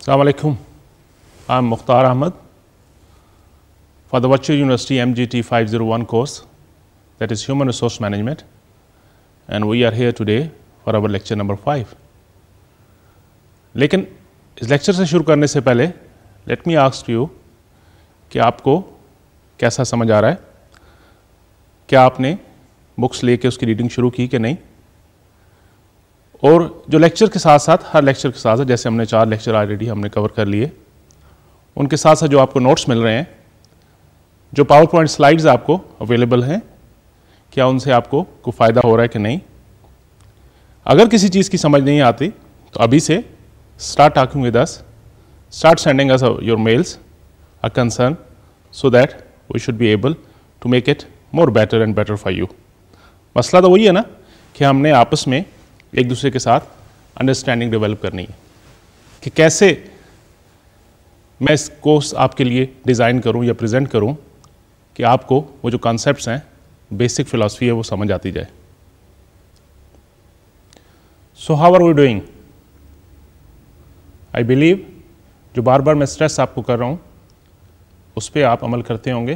Assalamu I'm Mukhtar Ahmed for the Virtual University MGT 501 course that is Human Resource Management and we are here today for our lecture number 5. लेकिन इस lecture से शुरू करने से पहले let me ask you कि आपको कैसा समझ आ रहा है क्या आपने बुक्स लेके उसकी रीडिंग शुरू की कि नहीं और जो लेक्चर के साथ साथ हर लेक्चर के साथ साथ जैसे हमने चार लेक्चर ऑलरेडी हमने कवर कर लिए उनके साथ साथ जो आपको नोट्स मिल रहे हैं जो पावर पॉइंट स्लाइड्स आपको अवेलेबल हैं क्या उनसे आपको कोई फ़ायदा हो रहा है कि नहीं अगर किसी चीज़ की समझ नहीं आती तो अभी से start talking with us start sending us your mails a concern so that we should be able to make it more better and better for you मसला तो वही है ना कि हमने आपस में एक दूसरे के साथ अंडरस्टैंडिंग डेवलप करनी है कि कैसे मैं इस कोर्स आपके लिए डिज़ाइन करूं या प्रेजेंट करूं कि आपको वो जो कॉन्सेप्ट्स हैं बेसिक फिलासफी है वो समझ आती जाए so how are we doing I believe जो बार बार मैं स्ट्रेस आपको कर रहा हूँ उस पर आप अमल करते होंगे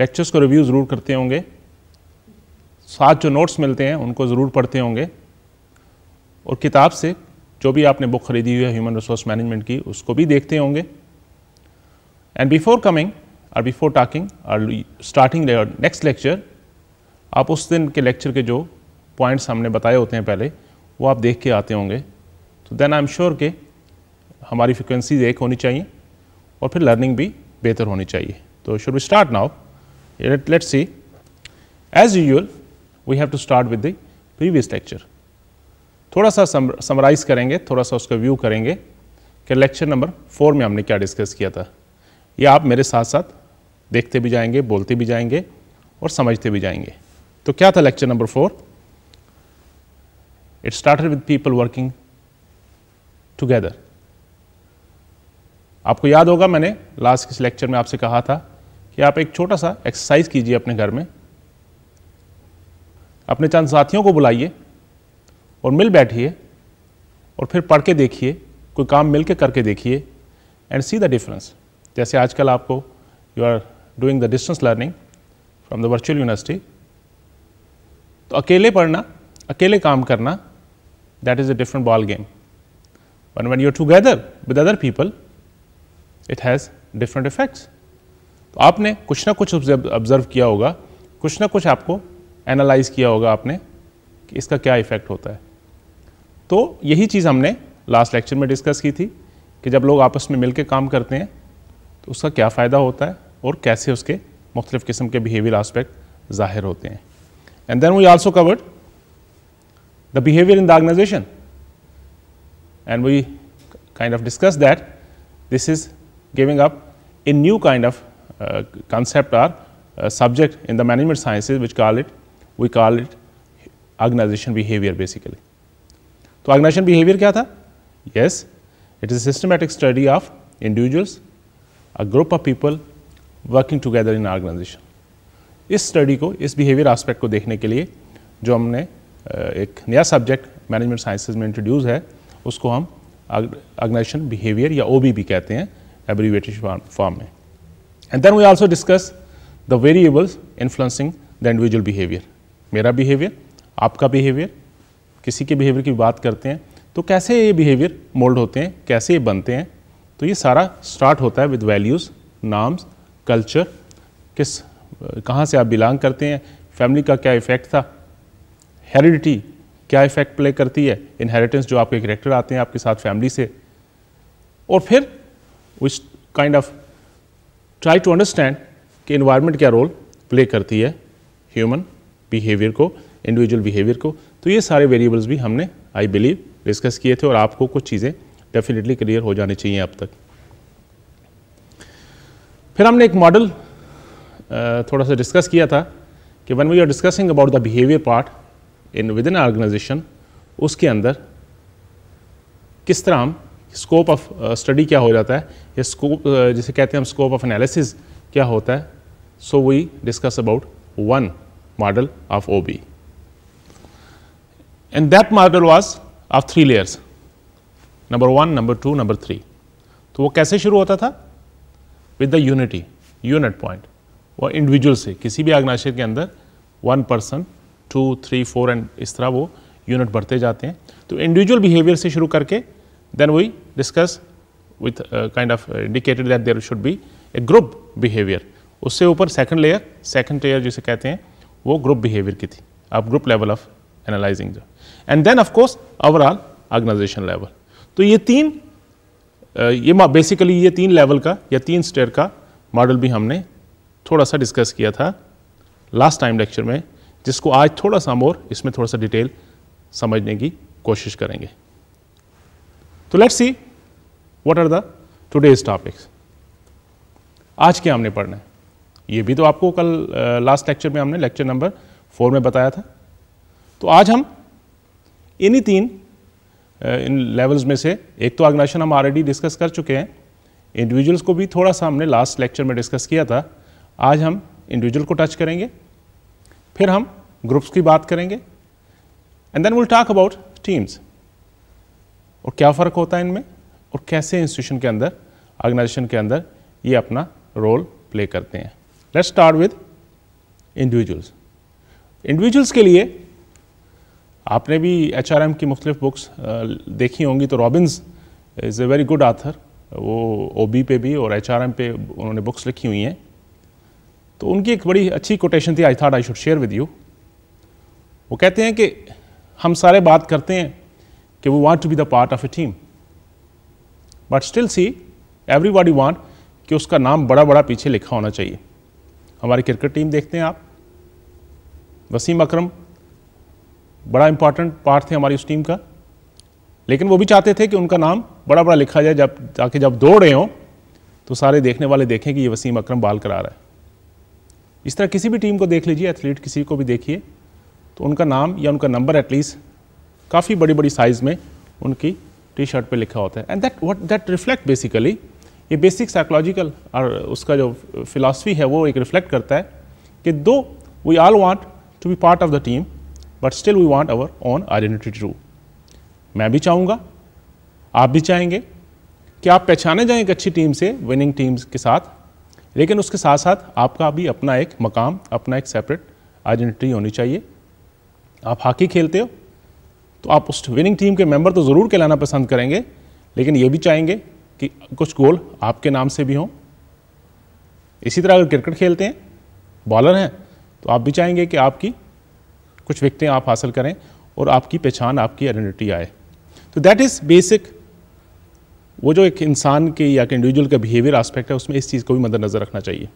लेक्चर्स को रिव्यू ज़रूर करते होंगे साथ जो नोट्स मिलते हैं उनको ज़रूर पढ़ते होंगे और किताब से जो भी आपने बुक खरीदी हुई है ह्यूमन रिसोर्स मैनेजमेंट की उसको भी देखते होंगे एंड बिफोर कमिंग और बिफोर टॉकिंग और स्टार्टिंग नेक्स्ट लेक्चर आप उस दिन के लेक्चर के जो पॉइंट्स हमने बताए होते हैं पहले वो आप देख के आते होंगे तो देन आई एम श्योर के हमारी फ्रिक्वेंसीज एक होनी चाहिए और फिर लर्निंग भी बेहतर होनी चाहिए तो should we start now let's see as usual we have to start with the previous lecture थोड़ा सा समराइज करेंगे थोड़ा सा उसका व्यू करेंगे कि लेक्चर नंबर फोर में हमने क्या डिस्कस किया था ये आप मेरे साथ साथ देखते भी जाएंगे बोलते भी जाएंगे और समझते भी जाएंगे तो क्या था lecture number four it started with people working together आपको याद होगा मैंने लास्ट किस लेक्चर में आपसे कहा था कि आप एक छोटा सा एक्सरसाइज कीजिए अपने घर में अपने चंद साथियों को बुलाइए और मिल बैठिए और फिर पढ़ के देखिए कोई काम मिल के करके देखिए एंड सी द डिफरेंस जैसे आजकल आपको you are doing the distance learning from the virtual university तो अकेले पढ़ना अकेले काम करना that is a different ball game one when you together with other people it has different effects तो आपने कुछ ना कुछ ऑब्जर्व किया होगा कुछ ना कुछ आपको एनालाइज किया होगा आपने कि इसका क्या इफेक्ट होता है तो यही चीज़ हमने लास्ट लेक्चर में डिस्कस की थी कि जब लोग आपस में मिलकर काम करते हैं तो उसका क्या फ़ायदा होता है और कैसे उसके मुख्तफ किस्म के बिहेवियर आस्पेक्ट ज़ाहिर होते हैं and then we also covered the behaviour in the organisation and we kind of discuss that this is giving up a new kind of concept or subject in the management sciences which call it we call it organisation behaviour basically तो organisation behaviour क्या था yes it is systematic study of individuals a group of people working together in organisation इस study को इस behaviour aspect को देखने के लिए जो हमने एक नया सब्जेक्ट मैनेजमेंट साइंसेज में इंट्रोड्यूस है उसको हम ऑर्गेनाइजेशन बिहेवियर या ओ भी कहते हैं एब्रीवेटिव फॉर्म में and then we also discuss the variables influencing the individual behaviour मेरा बिहेवियर आपका बिहेवियर किसी के बिहेवियर की बात करते हैं तो कैसे ये बिहेवियर मोल्ड होते हैं कैसे ये बनते हैं तो ये सारा स्टार्ट होता है विद वैल्यूज़ नाम्स कल्चर किस कहाँ से आप बिलोंग करते हैं फैमिली का क्या इफ़ेक्ट था हेरिडिटी क्या इफ़ेक्ट प्ले करती है इनहेरिटेंस जो आपके करेक्टर आते हैं आपके साथ फैमिली से और फिर which kind of try to understand कि इन्वायरमेंट क्या रोल प्ले करती है ह्यूमन बिहेवियर को इंडिविजुअल बिहेवियर को तो ये सारे वेरिएबल्स भी हमने आई बिलीव डिस्कस किए थे और आपको कुछ चीज़ें डेफिनेटली क्लियर हो जानी चाहिए अब तक फिर हमने एक मॉडल थोड़ा सा डिस्कस किया था कि when we are discussing about the behaviour part in with in organisation उसके अंदर किस तरह हम स्कोप ऑफ स्टडी क्या हो जाता है या स्कोप जिसे कहते हैं हम स्कोप ऑफ एनालिसिस क्या होता है so we discuss about one model of OB. And that model was of three layers number one number two number three तो वो कैसे शुरू होता था with the unity unit point वो इंडिविजुअल से किसी भी आग्नाशय के अंदर one person two three four and इस तरह वो यूनिट बढ़ते जाते हैं तो इंडिविजुअल बिहेवियर से शुरू करके then we discuss with kind of indicated that there should be a group behaviour उससे ऊपर सेकंड लेयर सेकंड टेयर जिसे कहते हैं वो ग्रुप बिहेवियर की थी आप ग्रुप लेवल ऑफ एनालाइजिंग जो and then of course overall organisation level तो ये तीन ये बेसिकली ये तीन लेवल का या तीन स्टेयर का मॉडल भी हमने थोड़ा सा डिस्कस किया था लास्ट टाइम लेक्चर में जिसको आज थोड़ा सा मोर इसमें थोड़ा सा डिटेल समझने की कोशिश करेंगे तो let's see what are the today's topics आज क्या हमने पढ़ना है ये भी तो आपको कल लास्ट लेक्चर में हमने लेक्चर नंबर फोर में बताया था तो आज हम इन्हीं तीन इन लेवल्स में से एक तो ऑर्गेनाइजेशन हम ऑलरेडी डिस्कस कर चुके हैं इंडिविजुअल्स को भी थोड़ा सा हमने लास्ट लेक्चर में डिस्कस किया था आज हम इंडिविजुअल को टच करेंगे फिर हम ग्रुप्स की बात करेंगे and then will talk about teams और क्या फ़र्क होता है इनमें और कैसे इंस्टीट्यूशन के अंदर ऑर्गेनाइजेशन के अंदर ये अपना रोल प्ले करते हैं let's start with individuals individuals के लिए आपने भी एच की मुख्तलिफ बुक्स देखी होंगी तो Robbins is a very good author वो ओ पे भी और एच पे उन्होंने बुक्स लिखी हुई हैं तो उनकी एक बड़ी अच्छी कोटेशन थी I thought I should share with you वो कहते हैं कि हम सारे बात करते हैं कि वो want to be the part of a team but still see everybody want कि उसका नाम बड़ा बड़ा पीछे लिखा होना चाहिए हमारी क्रिकेट टीम देखते हैं आप वसीम अकरम बड़ा इंपॉर्टेंट पार्ट थे हमारी उस टीम का लेकिन वो भी चाहते थे कि उनका नाम बड़ा बड़ा लिखा जाए जब ताकि जब दौड़ रहे हों तो सारे देखने वाले देखें कि ये वसीम अकरम बाल करा रहा है इस तरह किसी भी टीम को देख लीजिए एथलीट किसी को भी देखिए तो उनका नाम या उनका नंबर एटलीस्ट काफ़ी बड़ी बड़ी साइज़ में उनकी टी शर्ट पर लिखा होता है and that what that reflect basically ये बेसिक साइकोलॉजिकल और उसका जो फिलासफी है वो एक रिफ्लेक्ट करता है कि though we all want to be part of the team but still we want our own identity true मैं भी चाहूँगा आप भी चाहेंगे कि आप पहचाने जाएं एक अच्छी टीम से विनिंग टीम्स के साथ लेकिन उसके साथ साथ आपका भी अपना एक मकाम अपना एक सेपरेट आइडेंटिटी होनी चाहिए आप हॉकी खेलते हो तो आप उस विनिंग टीम के मेंबर तो ज़रूर कहलाना पसंद करेंगे लेकिन ये भी चाहेंगे कि कुछ गोल आपके नाम से भी हों इसी तरह अगर क्रिकेट खेलते हैं बॉलर हैं तो आप भी चाहेंगे कि आपकी कुछ विकटें आप हासिल करें और आपकी पहचान आपकी आइडेंटिटी आए तो दैट इज़ बेसिक वो जो एक इंसान के या इंडिविजुअल का बिहेवियर आस्पेक्ट है उसमें इस चीज़ को भी नज़र रखना चाहिए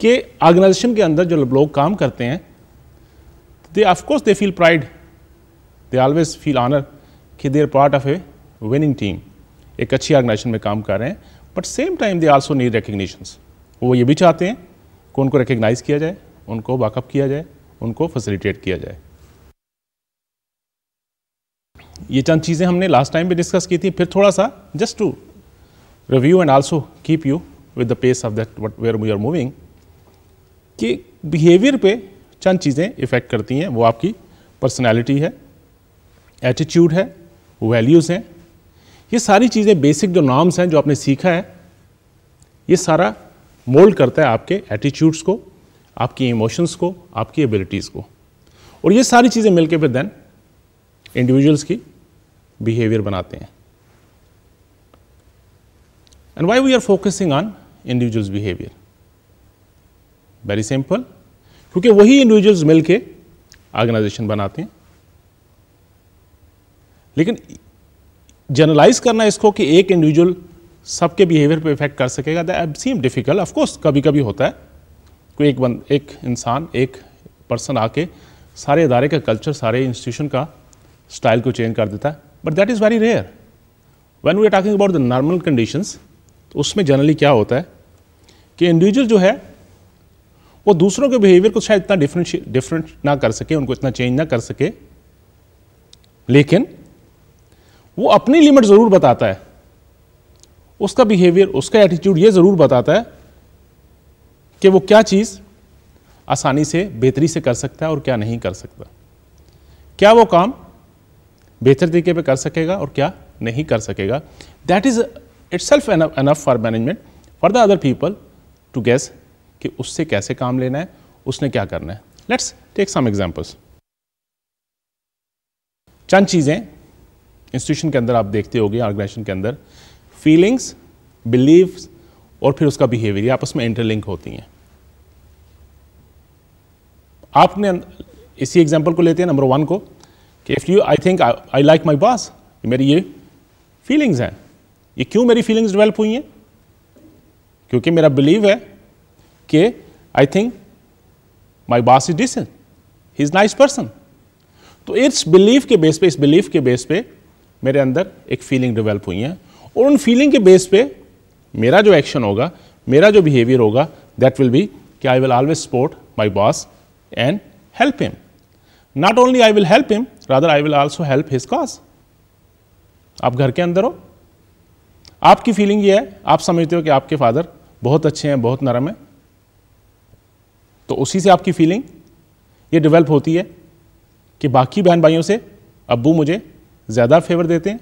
कि ऑर्गेनाइजेशन के अंदर जो लोग काम करते हैं they of course they feel pride they always feel honour कि they are part of a winning team एक अच्छी ऑर्गेनाइजेशन में काम कर रहे हैं but same time they also need recognitions वो ये भी चाहते हैं कि उनको रिकग्नाइज किया जाए उनको वाकअप किया जाए उनको फैसिलिटेट किया जाए ये चंद चीज़ें हमने लास्ट टाइम भी डिस्कस की थी फिर थोड़ा सा just to review and also keep you with the pace of that what where we are moving कि बिहेवियर पे चंद चीज़ें इफ़ेक्ट करती हैं वो आपकी पर्सनैलिटी है एटीट्यूड है वैल्यूज़ हैं ये सारी चीज़ें बेसिक जो नॉर्म्स हैं जो आपने सीखा है ये सारा मोल्ड करता है आपके एटीट्यूड्स को आपकी इमोशंस को आपकी एबिलिटीज़ को और ये सारी चीज़ें मिलके फिर देन इंडिविजुअल्स की बिहेवियर बनाते हैं and why we are focusing on individuals behaviour very simple क्योंकि वही इंडिविजुअल्स मिलके ऑर्गेनाइजेशन बनाते हैं लेकिन जनरलाइज करना इसको कि एक इंडिविजुअल सबके बिहेवियर पे इफेक्ट कर सकेगा दैट सीम डिफिकल्ट ऑफकोर्स कभी कभी होता है कोई एक बंद एक इंसान एक पर्सन आके सारे इदारे का कल्चर सारे इंस्टीट्यूशन का स्टाइल को चेंज कर देता है but that is very rare when we talking about the normal conditions तो उसमें जनरली क्या होता है कि इंडिविजुअल जो है वो दूसरों के बिहेवियर को शायद इतना डिफरेंट डिफरेंट ना कर सके उनको इतना चेंज ना कर सके लेकिन वो अपनी लिमिट ज़रूर बताता है उसका बिहेवियर उसका एटीट्यूड ये ज़रूर बताता है कि वो क्या चीज़ आसानी से बेहतरी से कर सकता है और क्या नहीं कर सकता क्या वो काम बेहतर तरीके पे कर सकेगा और क्या नहीं कर सकेगा that is itself enough for management for the other people to guess कि उससे कैसे काम लेना है उसने क्या करना है लेट्स टेक सम एग्जाम्पल्स चंद चीज़ें इंस्टीट्यूशन के अंदर आप देखते होगे ऑर्गेनाइजेशन के अंदर फीलिंग्स बिलीव्स और फिर उसका बिहेवियर आपस में इंटरलिंक होती हैं आपने इसी एग्जाम्पल को लेते हैं नंबर वन को कि if you I think I like my boss मेरी ये फीलिंग्स हैं ये क्यों मेरी फीलिंग्स डेवलप हुई हैं क्योंकि मेरा बिलीव है कि I think my boss is decent he is nice person तो इट्स बिलीव के बेस पे इस बिलीव के बेस पे मेरे अंदर एक फीलिंग डेवलप हुई है और उन फीलिंग के बेस पे मेरा जो एक्शन होगा मेरा जो बिहेवियर होगा दैट विल बी कि I will always support my boss and help him not only I will help him rather I will also help his cause आप घर के अंदर हो आपकी फीलिंग ये है आप समझते हो कि आपके फादर बहुत अच्छे हैं बहुत नरम हैं तो उसी से आपकी फीलिंग ये डेवलप होती है कि बाकी बहन भाइयों से अबू मुझे ज़्यादा फेवर देते हैं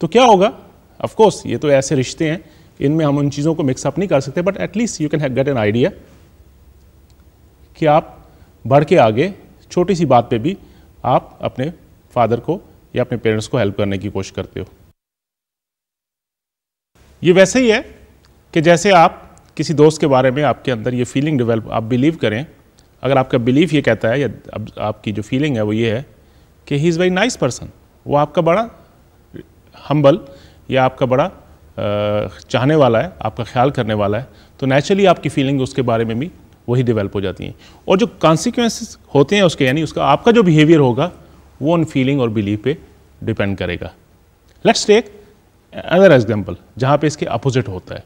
तो क्या होगा ऑफकोर्स ये तो ऐसे रिश्ते हैं इनमें हम उन चीज़ों को मिक्सअप नहीं कर सकते but at least you can have get an idea कि आप बढ़ के आगे छोटी सी बात पे भी आप अपने फादर को या अपने पेरेंट्स को हेल्प करने की कोशिश करते हो ये वैसे ही है कि जैसे आप किसी दोस्त के बारे में आपके अंदर ये फीलिंग डेवलप आप बिलीव करें अगर आपका बिलीफ ये कहता है या आपकी जो फीलिंग है वो ये है कि he is very nice person वो आपका बड़ा हम्बल या आपका बड़ा चाहने वाला है आपका ख्याल करने वाला है तो नेचुरली आपकी फीलिंग उसके बारे में भी वही डेवलप हो जाती हैं और जो कॉन्सिक्वेंसेस होते हैं उसके यानी उसका आपका जो बिहेवियर होगा वो उन फीलिंग और बिलीव पे डिपेंड करेगा लेट्स टेक अदर एग्जाम्पल जहाँ पे इसके अपोजिट होता है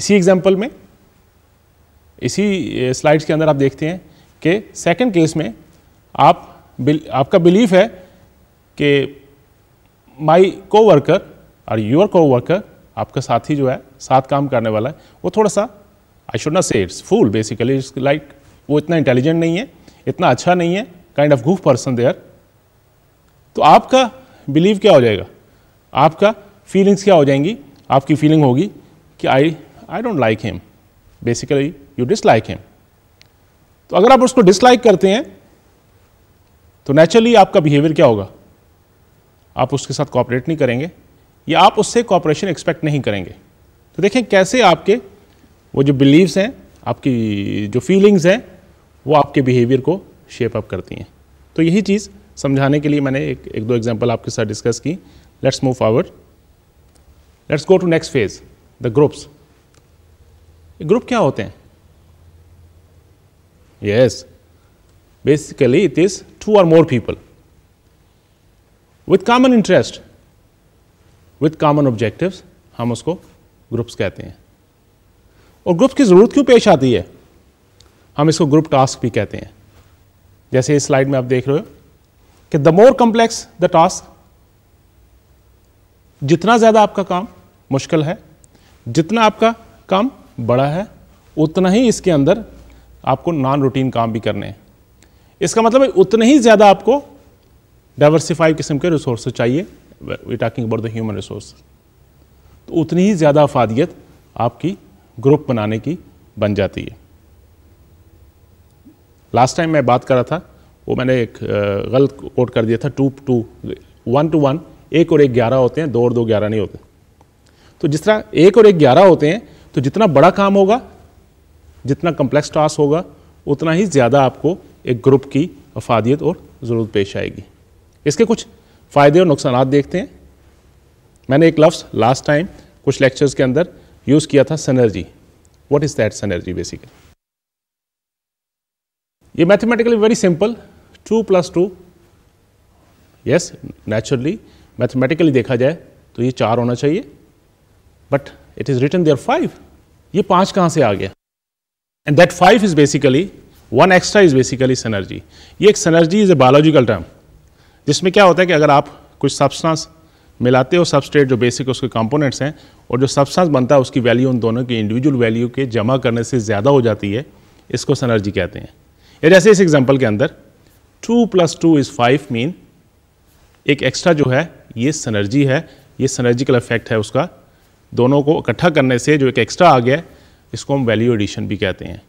इसी एग्जाम्पल में इसी स्लाइड्स के अंदर आप देखते हैं कि सेकंड केस में आप बिल, आपका बिलीफ है कि माई को वर्कर और योर को वर्कर आपका साथी जो है साथ काम करने वाला है वो थोड़ा सा I should not say it's fool basically it's like वो इतना इंटेलिजेंट नहीं है इतना अच्छा नहीं है kind of goof person there तो आपका बिलीव क्या हो जाएगा आपका फीलिंग्स क्या हो जाएंगी आपकी फीलिंग होगी कि I I don't like him basically you dislike him तो अगर आप उसको डिसलाइक करते हैं तो नेचुरली आपका बिहेवियर क्या होगा आप उसके साथ कॉपरेट नहीं करेंगे या आप उससे कॉपरेशन एक्सपेक्ट नहीं करेंगे तो देखें कैसे आपके वो जो बिलीव्स हैं आपकी जो फीलिंग्स हैं वो आपके बिहेवियर को शेप अप करती हैं तो यही चीज़ समझाने के लिए मैंने एक एक दो एग्जांपल आपके साथ डिस्कस की let's move forward let's go to next phase the groups group क्या होते हैं yes basically it is two or more people with common interest with common objectives हम उसको ग्रुप्स कहते हैं और ग्रुप की ज़रूरत क्यों पेश आती है हम इसको ग्रुप टास्क भी कहते हैं जैसे इस स्लाइड में आप देख रहे हो कि the more complex the task जितना ज़्यादा आपका काम मुश्किल है जितना आपका काम बड़ा है उतना ही इसके अंदर आपको नॉन रूटीन काम भी करने हैं इसका मतलब है उतने ही ज़्यादा आपको डाइवर्सिफाइड किस्म के रिसोर्स चाहिए we talking about the human resource तो उतनी ही ज़्यादा अफादियत आपकी ग्रुप बनाने की बन जाती है लास्ट टाइम मैं बात कर रहा था वो मैंने एक गलत कोट कर दिया था two two one two one एक और एक ग्यारह होते हैं दो और दो ग्यारह नहीं होते तो जिस तरह एक और एक ग्यारह होते हैं तो जितना बड़ा काम होगा जितना कम्प्लेक्स टास्क होगा उतना ही ज़्यादा आपको एक ग्रुप की अफादियत और ज़रूरत पेश आएगी इसके कुछ फ़ायदे और नुकसान देखते हैं मैंने एक लफ्स लास्ट टाइम कुछ लेक्चर्स के अंदर यूज़ किया था synergy what is that synergy basically ये mathematically very simple two plus two yes naturally mathematically देखा जाए तो ये चार होना चाहिए but it is return there five ये पाँच कहाँ से आ गया and that five is basically one extra is basically synergy ये एक synergy is a biological term जिसमें क्या होता है कि अगर आप कुछ सब्सटेंस मिलाते हो सबस्टेट जो बेसिक उसके कंपोनेंट्स हैं और जो सब्सटेंस बनता है उसकी वैल्यू उन दोनों की इंडिविजुअल वैल्यू के जमा करने से ज़्यादा हो जाती है इसको सनर्जी कहते हैं या जैसे इस एग्जाम्पल के अंदर two plus two is five mean एक एक्स्ट्रा जो है ये सनर्जी है ये सनर्जिकल इफेक्ट है उसका दोनों को इकट्ठा करने से जो एक एक्स्ट्रा आ गया इसको हम वैल्यू एडिशन भी कहते हैं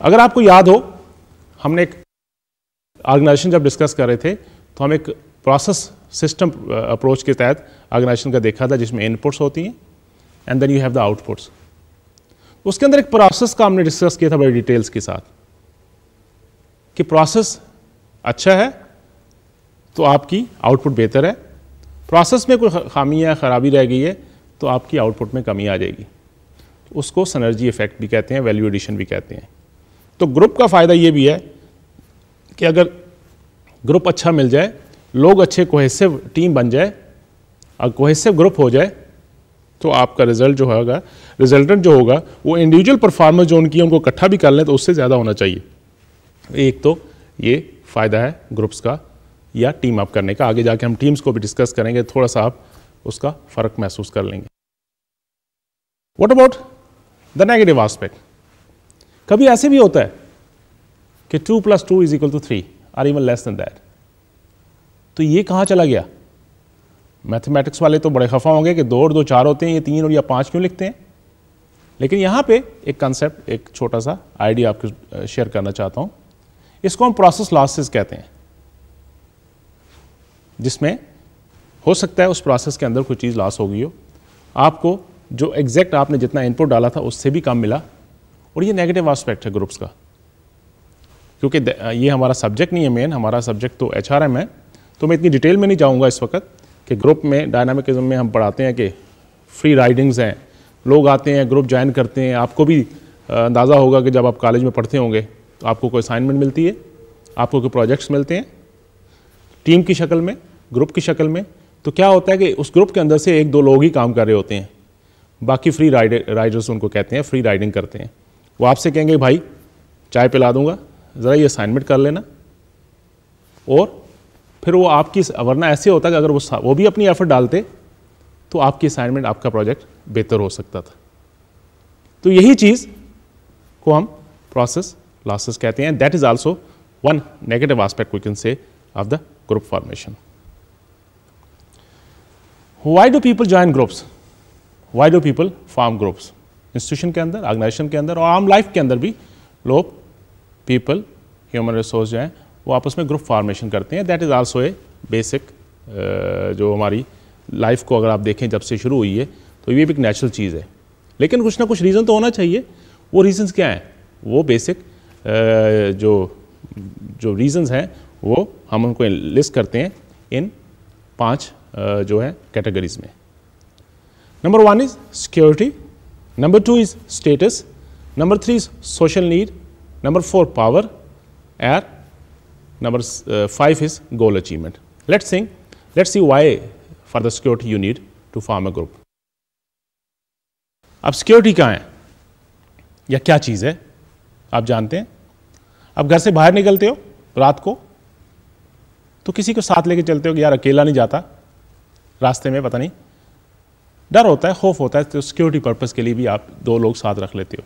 अगर आपको याद हो हमने एक ऑर्गेनाइजेशन जब डिस्कस कर रहे थे तो हम एक प्रोसेस सिस्टम अप्रोच के तहत ऑर्गेनाइजेशन का देखा था जिसमें इनपुट्स होती हैं and then you have the outputs उसके अंदर एक प्रोसेस का हमने डिस्कस किया था बड़ी डिटेल्स के साथ कि प्रोसेस अच्छा है तो आपकी आउटपुट बेहतर है प्रोसेस में कोई खामी या ख़राबी रह गई है तो आपकी आउटपुट में कमी आ जाएगी उसको सनर्जी इफेक्ट भी कहते हैं वैल्यू एडिशन भी कहते हैं तो ग्रुप का फ़ायदा ये भी है कि अगर ग्रुप अच्छा मिल जाए लोग अच्छे कोहेसिव टीम बन जाए और कोहेसिव ग्रुप हो जाए तो आपका रिजल्ट जो होगा रिजल्टेंट जो होगा वो इंडिविजुअल परफॉर्मेंस जो उनकी उनको इकट्ठा भी कर लें तो उससे ज़्यादा होना चाहिए एक तो ये फ़ायदा है ग्रुप्स का या टीम अप करने का आगे जाके हम टीम्स को भी डिस्कस करेंगे थोड़ा सा आप उसका फ़र्क महसूस कर लेंगे what about the negative aspect कभी ऐसे भी होता है कि two plus two is equal to three or even less than that तो ये कहाँ चला गया मैथमेटिक्स वाले तो बड़े खफा होंगे कि दो और दो चार होते हैं ये तीन और या पाँच क्यों लिखते हैं लेकिन यहाँ पे एक कंसेप्ट एक छोटा सा आइडिया आपको शेयर करना चाहता हूँ इसको हम प्रोसेस लॉसेस कहते हैं जिसमें हो सकता है उस प्रोसेस के अंदर कोई चीज़ लॉस हो गई हो आपको जो एग्जैक्ट आपने जितना इनपुट डाला था उससे भी कम मिला और ये नेगेटिव आस्पेक्ट है ग्रुप्स का क्योंकि ये हमारा सब्जेक्ट नहीं है मेन हमारा सब्जेक्ट तो एच है तो मैं इतनी डिटेल में नहीं जाऊँगा इस वक्त कि ग्रुप में डायनामिकिज्म में हम पढ़ाते हैं कि फ्री राइडिंग्स हैं लोग आते हैं ग्रुप ज्वाइन करते हैं आपको भी अंदाज़ा होगा कि जब आप कॉलेज में पढ़ते होंगे तो आपको कोई असाइनमेंट मिलती है आपको कोई प्रोजेक्ट्स मिलते हैं टीम की शक्ल में ग्रुप की शक्ल में तो क्या होता है कि उस ग्रुप के अंदर से एक दो लोग ही काम कर रहे होते हैं बाकी फ्री राइडर्स उनको कहते हैं फ्री राइडिंग करते हैं वो आपसे कहेंगे भाई चाय पिला दूंगा ज़रा ये असाइनमेंट कर लेना और फिर वो आपकी वरना ऐसे होता कि अगर वो वो भी अपनी एफर्ट डालते तो आपकी असाइनमेंट आपका प्रोजेक्ट बेहतर हो सकता था तो यही चीज़ को हम प्रोसेस लॉसेस कहते हैं that is also one negative aspect we can say of the group formation why do people join groups why do people form groups institution के अंदर ऑर्गेनाइजेशन के अंदर और आम लाइफ के अंदर भी लोग पीपल ह्यूमन रिसोर्स जो हैं वो आपस में ग्रुप फॉर्मेशन करते हैं that is also a basic जो हमारी लाइफ को अगर आप देखें जब से शुरू हुई है तो ये भी एक नेचुरल चीज़ है लेकिन कुछ ना कुछ रीज़न तो होना चाहिए वो रीज़न्स क्या हैं वो बेसिक uh, जो जो रीज़न्स हैं वो हम उनको लिस्ट करते हैं इन पांच uh, जो है कैटेगरीज में number one is security Number two is status. Number three is social need. Number four, power. And number uh, five is goal achievement. Let's think. Let's see why for the security you need to form a group. अब security कहाँ है या क्या चीज़ है आप जानते हैं आप घर से बाहर निकलते हो रात को तो किसी को साथ लेके चलते हो कि यार अकेला नहीं जाता रास्ते में पता नहीं डर होता है खौफ होता है तो सिक्योरिटी पर्पज़ के लिए भी आप दो लोग साथ रख लेते हो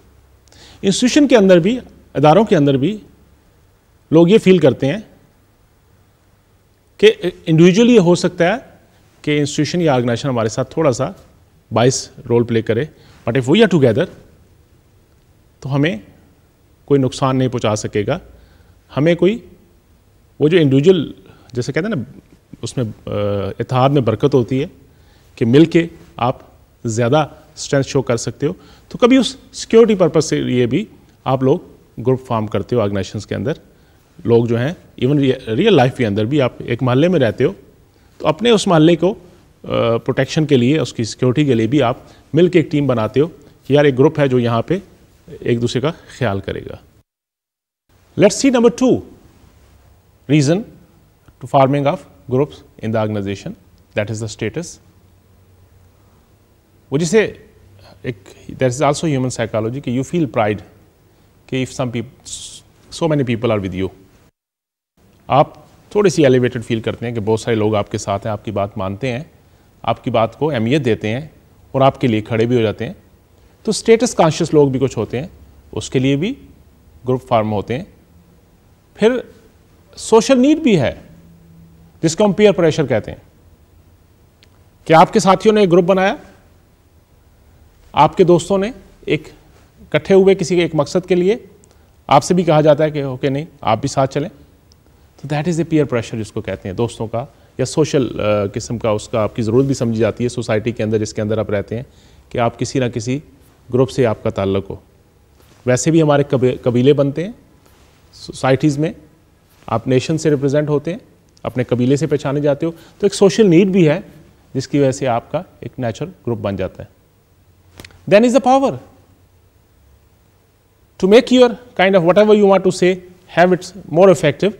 इंस्टीट्यूशन के अंदर भी इदारों के अंदर भी लोग ये फील करते हैं कि इंडिविजुअली ये हो सकता है कि इंस्टीट्यूशन या ऑर्गेनाइजेशन हमारे साथ थोड़ा सा बाइस रोल प्ले करे but if we are together तो हमें कोई नुकसान नहीं पहुंचा सकेगा हमें कोई वो जो इंडिविजुअल जैसे कहते हैं ना उसमें इतिहाद में बरकत होती है कि मिल के आप ज़्यादा स्ट्रेंथ शो कर सकते हो तो कभी उस सिक्योरिटी पर्पज से ये भी आप लोग ग्रुप फॉर्म करते हो ऑर्गेनाइजेशन के अंदर लोग जो हैं इवन रियल लाइफ के अंदर भी आप एक महल्ले में रहते हो तो अपने उस महल्ले को प्रोटेक्शन के लिए उसकी सिक्योरिटी के लिए भी आप मिल एक टीम बनाते हो कि यार एक ग्रुप है जो यहाँ पे एक दूसरे का ख्याल करेगा let's see number two reason to forming of groups in the organization that is the status Would you say, there is also human psychology, you feel pride if some people, so many people are with you. आप थोड़ी सी elevated feel करते हैं कि बहुत सारे लोग आपके साथ हैं आपकी बात मानते हैं आपकी बात को अहमियत देते हैं और आपके लिए खड़े भी हो जाते हैं तो स्टेटस कॉन्शियस लोग भी कुछ होते हैं उसके लिए भी ग्रुप फार्म होते हैं फिर सोशल नीड भी है जिसको हम पीयर प्रेशर कहते हैं कि आपके साथियों ने एक ग्रुप बनाया आपके दोस्तों ने एक इकट्ठे हुए किसी के एक मकसद के लिए आपसे भी कहा जाता है कि ओके नहीं आप भी साथ चलें तो that is a peer pressure जिसको कहते हैं दोस्तों का या सोशल किस्म का उसका आपकी ज़रूरत भी समझी जाती है सोसाइटी के अंदर जिसके अंदर आप रहते हैं कि आप किसी ना किसी ग्रुप से आपका ताल्लुक हो वैसे भी हमारे कबीले बनते हैं सोसाइटीज़ में आप नेशन से रिप्रेजेंट होते हैं अपने कबीले से पहचाने जाते हो तो एक सोशल नीड भी है जिसकी वजह से आपका एक नेचुरल ग्रुप बन जाता है then is the power to make your kind of whatever you want to say have its more effective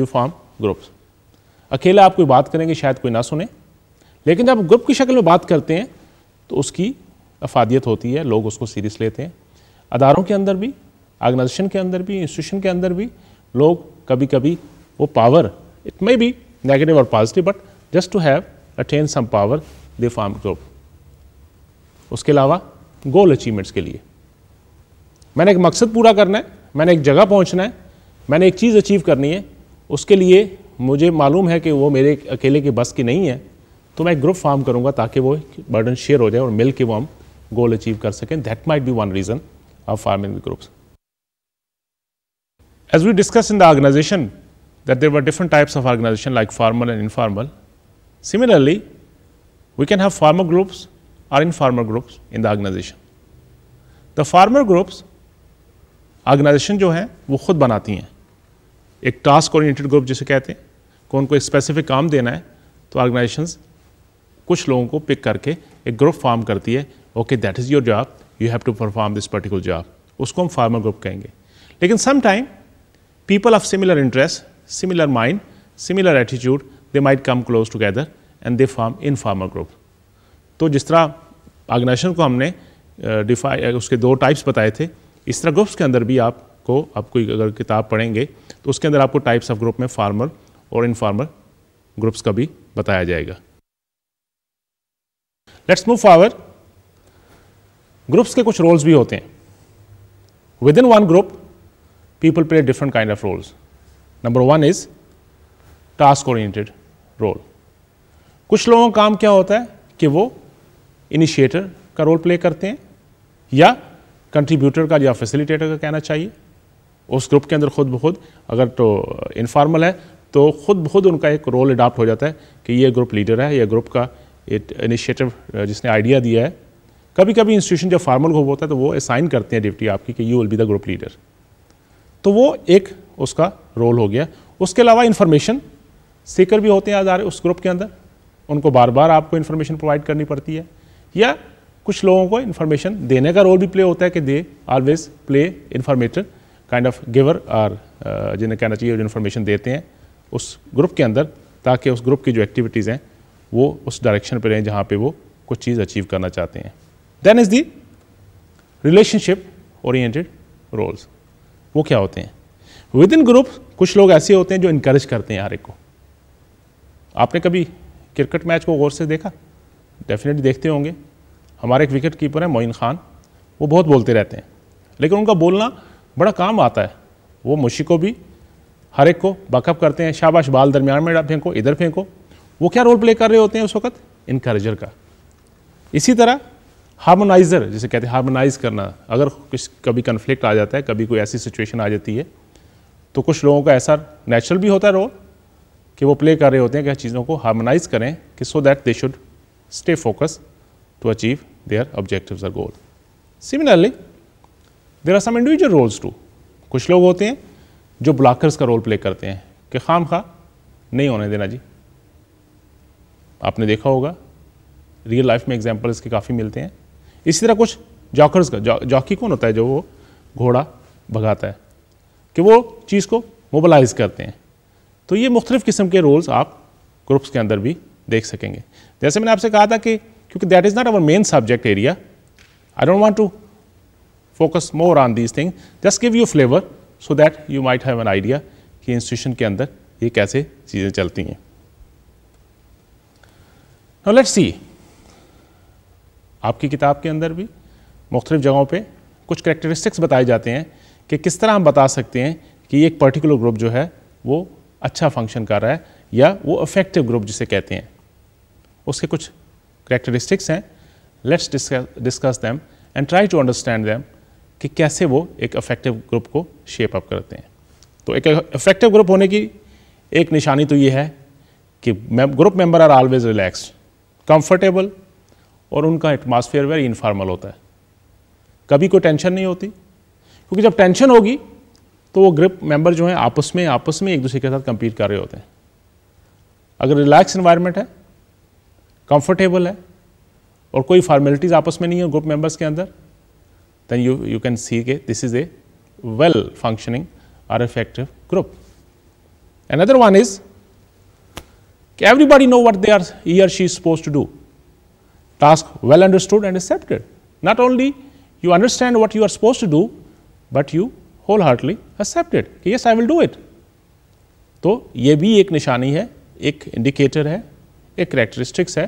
you form groups अकेले आप कोई बात करेंगे शायद कोई ना सुने लेकिन जब ग्रुप की शक्ल में बात करते हैं तो उसकी अफादियत होती है लोग उसको सीरियस लेते हैं अदारों के अंदर भी ऑर्गेनाइजेशन के अंदर भी इंस्टीट्यूशन के अंदर भी लोग कभी कभी वो power it may be negative और positive but just to have attain some power they form group उसके अलावा गोल अचीवमेंट्स के लिए मैंने एक मकसद पूरा करना है मैंने एक जगह पहुंचना है मैंने एक चीज़ अचीव करनी है उसके लिए मुझे मालूम है कि वो मेरे अकेले की बस की नहीं है तो मैं एक ग्रुप फार्म करूँगा ताकि वो बर्डन शेयर हो जाए और मिल के वो हम गोल अचीव कर सकें that might be one reason of forming groups as we discuss in the organization that there are different types of organization like formal and informal similarly we can have farmer groups are in farmer groups in the organization. The farmer groups organization जो हैं वो खुद बनाती हैं एक task oriented group जिसे कहते हैं को उनको एक स्पेसिफिक काम देना है तो ऑर्गेनाइजेशंस कुछ लोगों को पिक करके एक ग्रुप फॉर्म करती है okay that is your job you have to perform this particular job उसको हम फार्मर ग्रुप कहेंगे लेकिन some time people of similar interest similar mind similar attitude they might come close together and they form in farmer group तो जिस तरह organisation को हमने DeFi उसके दो टाइप्स बताए थे इस तरह ग्रुप्स के अंदर भी आपको आप कोई अगर किताब पढ़ेंगे तो उसके अंदर आपको टाइप्स ऑफ ग्रुप में फार्मर और इनफार्मर ग्रुप्स का भी बताया जाएगा लेट्स मूव फॉवर ग्रुप्स के कुछ रोल्स भी होते हैं within one group people play different kind of roles number one is task oriented role कुछ लोगों का काम क्या होता है कि वो इनिशिएटर का रोल प्ले करते हैं या कंट्रीब्यूटर का या फैसिलिटेटर का कहना चाहिए उस ग्रुप के अंदर खुद ब खुद अगर तो इनफॉर्मल है तो खुद ब खुद उनका एक रोल अडाप्ट हो जाता है कि ये ग्रुप लीडर है या ग्रुप का एक इनिशिएटिव जिसने आइडिया दिया है कभी कभी इंस्टीट्यूशन जब फार्मल ग्रुप होता है तो वो असाइन करते हैं डिप्टी आपकी कि you will be the group leader तो वो एक उसका रोल हो गया उसके अलावा इन्फॉर्मेशन सीकर भी होते हैं आज उस ग्रुप के अंदर उनको बार बार आपको इन्फॉर्मेशन प्रोवाइड करनी पड़ती है या कुछ लोगों को इन्फॉर्मेशन देने का रोल भी प्ले होता है कि they always play informator kind of giver और जिन्हें कहना चाहिए जो इन्फॉर्मेशन देते हैं उस ग्रुप के अंदर ताकि उस ग्रुप की जो एक्टिविटीज़ हैं वो उस डायरेक्शन पर रहें जहाँ पर वो कुछ चीज़ अचीव करना चाहते हैं then is the relationship oriented roles वो क्या होते हैं विद इन ग्रुप कुछ लोग ऐसे होते हैं जो इनक्रेज करते हैं हर एक को आपने कभी क्रिकेट मैच को गौर से देखा डेफिनेटली देखते होंगे हमारे एक विकेट कीपर हैं मोइन खान वो बहुत बोलते रहते हैं लेकिन उनका बोलना बड़ा काम आता है वो मुशी को भी हर एक को बकअप करते हैं शाबाश बाल दरमियान में फेंको इधर फेंको वो क्या रोल प्ले कर रहे होते हैं उस वक्त इनक्रेजर का इसी तरह हार्मोनाइज़र जिसे कहते हैं हार्मोनाइज़ करना अगर कुछ कभी कन्फ्लिक्ट आ जाता है कभी कोई ऐसी सिचुएशन आ जाती है तो कुछ लोगों का ऐसा नेचुरल भी होता है रोल कि वो प्ले कर रहे होते हैं कि चीज़ों को हार्मोनाइज़ करें कि so that they should stay focused to achieve their objectives or goal. Similarly, there are some individual roles too. कुछ लोग होते हैं जो ब्लॉकर्स का रोल प्ले करते हैं कि खाम खा नहीं होने देना जी आपने देखा होगा रियल लाइफ में एग्जाम्पल्स के काफ़ी मिलते हैं इसी तरह कुछ जॉकर्स का जॉकी कौन होता है जो वो घोड़ा भगाता है कि वो चीज़ को मोबलाइज करते हैं तो ये मुख्तलिफ़ किस्म के रोल्स आप ग्रुप्स के अंदर भी देख सकेंगे जैसे मैंने आपसे कहा था कि क्योंकि that is not our main subject area I don't want to focus more on these thing just give you flavour so that you might have an idea कि इंस्टीट्यूशन के अंदर ये कैसे चीज़ें चलती हैं नाउ लेट्स सी आपकी किताब के अंदर भी मुख्तलिफ जगहों पे कुछ करेक्टरिस्टिक्स बताए जाते हैं कि किस तरह हम बता सकते हैं कि एक पर्टिकुलर ग्रुप जो है वो अच्छा फंक्शन कर रहा है या वो अफेक्टिव ग्रुप जिसे कहते हैं उसके कुछ करेक्टरिस्टिक्स हैं let's discuss them and try to understand them कि कैसे वो एक अफेक्टिव ग्रुप को शेप अप करते हैं तो एक अफेक्टिव ग्रुप होने की एक निशानी तो ये है कि group member are always relax comfortable और उनका एटमॉस्फेयर वेरी इनफॉर्मल होता है कभी कोई टेंशन नहीं होती क्योंकि जब टेंशन होगी तो वो ग्रुप मेंबर जो हैं आपस में आपस में एक दूसरे के साथ कम्पीट कर रहे होते हैं अगर रिलैक्स इन्वायरमेंट है कंफर्टेबल है और कोई फॉर्मेलिटीज आपस में नहीं है ग्रुप मेंबर्स के अंदर then you you can see के this is a well functioning or effective group and other one is everybody know what they are year she suppose to do task well understood and accepted not only you understand what you are suppose to do but you wholeheartedly accepted yes I will do it तो ये भी एक निशानी है एक indicator है एक characteristics है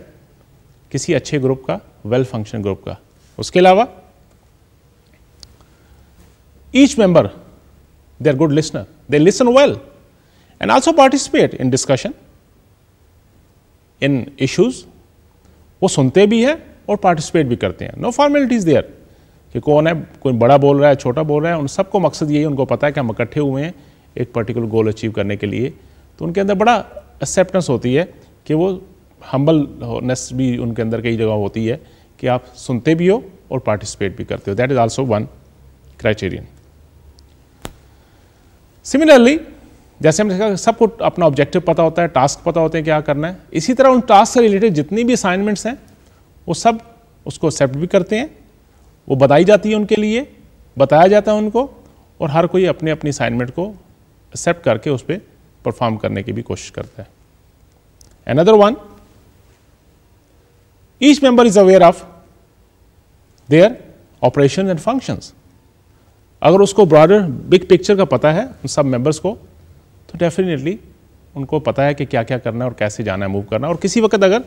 किसी अच्छे ग्रुप का वेल फंक्शन ग्रुप का उसके अलावा each member they are good listener they listen well and also participate in discussion in issues वो सुनते भी हैं और पार्टिसिपेट भी करते हैं नो फॉर्मेलिटीज देयर कि कौन है कोई बड़ा बोल रहा है छोटा बोल रहा है उन सबको मकसद यही उनको पता है कि हम इकट्ठे हुए हैं एक पर्टिकुलर गोल अचीव करने के लिए तो उनके अंदर बड़ा एक्सेप्टेंस होती है कि वो हम्बलनेस भी उनके अंदर कई जगह होती है कि आप सुनते भी हो और पार्टिसिपेट भी करते हो that is also one criterion similarly जैसे हमने कहा सबको अपना ऑब्जेक्टिव पता होता है टास्क पता होते हैं क्या करना है इसी तरह उन टास्क से रिलेटेड जितनी भी असाइनमेंट्स हैं वो सब उसको एक्सेप्ट भी करते हैं वो बताई जाती है उनके लिए बताया जाता है उनको और हर कोई अपने अपनी असाइनमेंट को एक्सेप्ट करके उस परफॉर्म करने की भी कोशिश करता है another one Each member is aware of their operation and functions अगर उसको ब्रॉडर बिग पिक्चर का पता है उन सब मेंबर्स को तो डेफिनेटली उनको पता है कि क्या क्या करना है और कैसे जाना है मूव करना और किसी वक्त अगर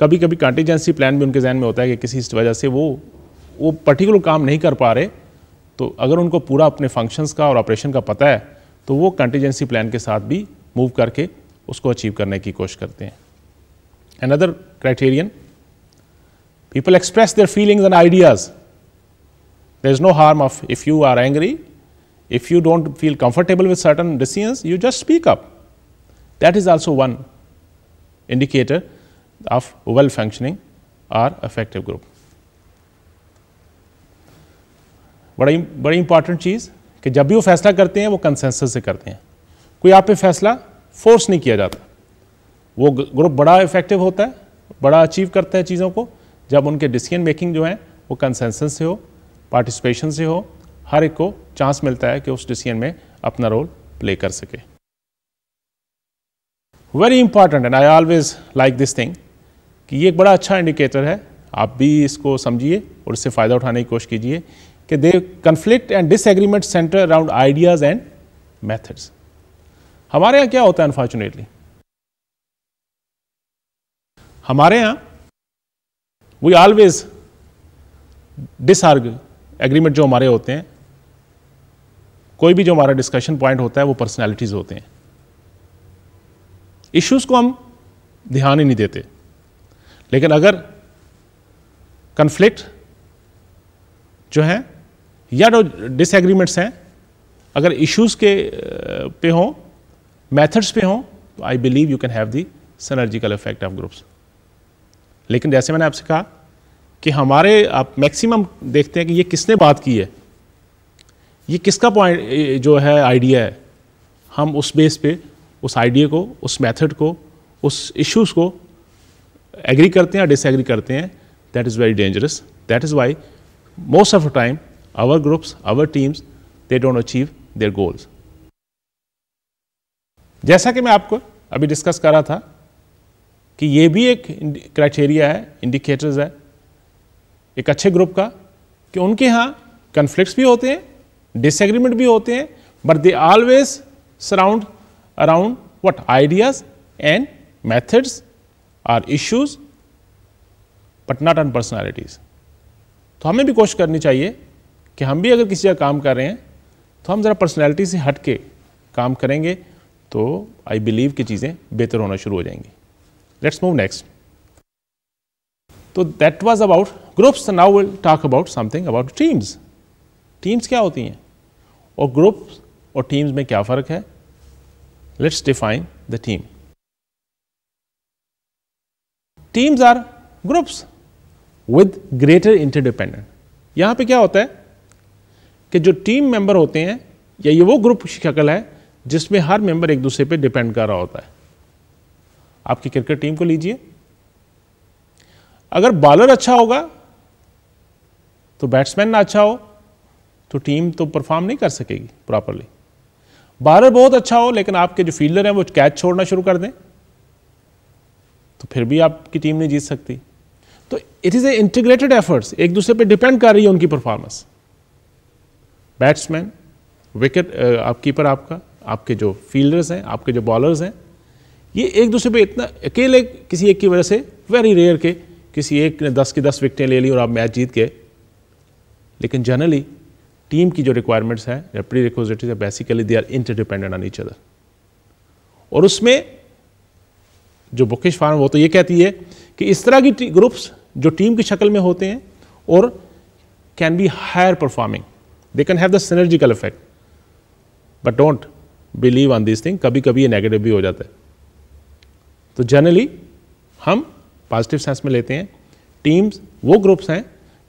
कभी कभी कॉन्टीजेंसी प्लान भी उनके जहन में होता है कि किसी वजह से वो वो पर्टिकुलर काम नहीं कर पा रहे तो अगर उनको पूरा अपने फंक्शंस का और ऑपरेशन का पता है तो वो कॉन्टीजेंसी प्लान के साथ भी मूव करके उसको अचीव करने की कोशिश करते हैं another criterion People express their feelings and ideas. There is no harm of if you are angry, if you don't feel comfortable with certain decisions, you just speak up. That is also one indicator of well functioning or effective group. बड़ा बड़ी important चीज़ कि जब भी वो फैसला करते हैं वो कंसेंसस से करते हैं कोई आप पे फैसला फोर्स नहीं किया जाता वो ग्रुप बड़ा इफेक्टिव होता है बड़ा अचीव करता है चीज़ों को जब उनके डिसीजन मेकिंग जो है वो कंसेंसस से हो पार्टिसिपेशन से हो हर एक को चांस मिलता है कि उस डिसीजन में अपना रोल प्ले कर सके very important and I always like this thing कि ये एक बड़ा अच्छा इंडिकेटर है आप भी इसको समझिए और इससे फ़ायदा उठाने की कोशिश कीजिए कि they conflict and disagreement centre around ideas and methods हमारे यहाँ क्या होता है अनफॉर्चुनेटली हमारे यहाँ वी ऑलवेज डिसआर्ग एग्रीमेंट जो हमारे होते हैं कोई भी जो हमारा डिस्कशन पॉइंट होता है वो पर्सनैलिटीज़ होते हैं इश्यूज़ को हम ध्यान ही नहीं देते लेकिन अगर कन्फ्लिक्ट जो है या जो डिसएग्रीमेंट्स हैं अगर इश्यूज़ के पे हों मेथड्स पे हों तो I believe you can have the synergical effect of groups लेकिन जैसे मैंने आपसे कहा कि हमारे आप मैक्सिमम देखते हैं कि ये किसने बात की है ये किसका पॉइंट जो है आइडिया है हम उस बेस पे उस आइडिया को उस मेथड को उस इश्यूज को एग्री करते हैं या डिसएग्री करते हैं that is very dangerous that is why most of the time our groups our teams they don't achieve their goals जैसा कि मैं आपको अभी डिस्कस कर रहा था कि ये भी एक क्राइटेरिया है इंडिकेटर्स है एक अच्छे ग्रुप का कि उनके यहाँ कन्फ्लिक्ट भी होते हैं डिसएग्रीमेंट भी होते हैं but they always surround around what ideas and methods or issues but not on personalities तो हमें भी कोशिश करनी चाहिए कि हम भी अगर किसी का काम कर रहे हैं तो हम ज़रा पर्सनैलिटी से हट के काम करेंगे तो आई बिलीव की चीज़ें बेहतर होना शुरू हो जाएंगी Let's move next. So that was about groups. so Now we'll talk about something about teams. Teams kya hoti hain aur groups aur teams mein kya फ़र्क hai Let's define the team. Teams are groups with greater interdependence. yahan pe kya hota hai ki jo team member hote hain ya ye wo group शक्ल hai जिसमें हर member एक दूसरे पे depend कर रहा होता है आपकी क्रिकेट टीम को लीजिए अगर बॉलर अच्छा होगा तो बैट्समैन ना अच्छा हो तो टीम तो परफॉर्म नहीं कर सकेगी प्रॉपरली बॉलर बहुत अच्छा हो लेकिन आपके जो फील्डर हैं वो कैच छोड़ना शुरू कर दें तो फिर भी आपकी टीम नहीं जीत सकती तो it is a integrated efforts एक दूसरे पे डिपेंड कर रही है उनकी परफॉर्मेंस बैट्समैन विकेट आप कीपर आपका आपके जो फील्डर्स हैं आपके जो बॉलर्स हैं ये एक दूसरे पे इतना अकेले किसी एक की वजह से वेरी रेयर के किसी एक ने दस की दस विकटें ले ली और आप मैच जीत गए लेकिन जनरली टीम की जो रिक्वायरमेंट्स हैं प्री रिक्वजिटिव है basically they are interdependent on each other और उसमें जो बुकिश फार्म वो तो ये कहती है कि इस तरह की ग्रुप्स जो टीम की शक्ल में होते हैं और can be higher performing they can have the synergical effect but don't believe on this thing कभी कभी ये नेगेटिव भी हो जाता है तो जनरली हम पॉजिटिव सेंस में लेते हैं टीम्स वो ग्रुप्स हैं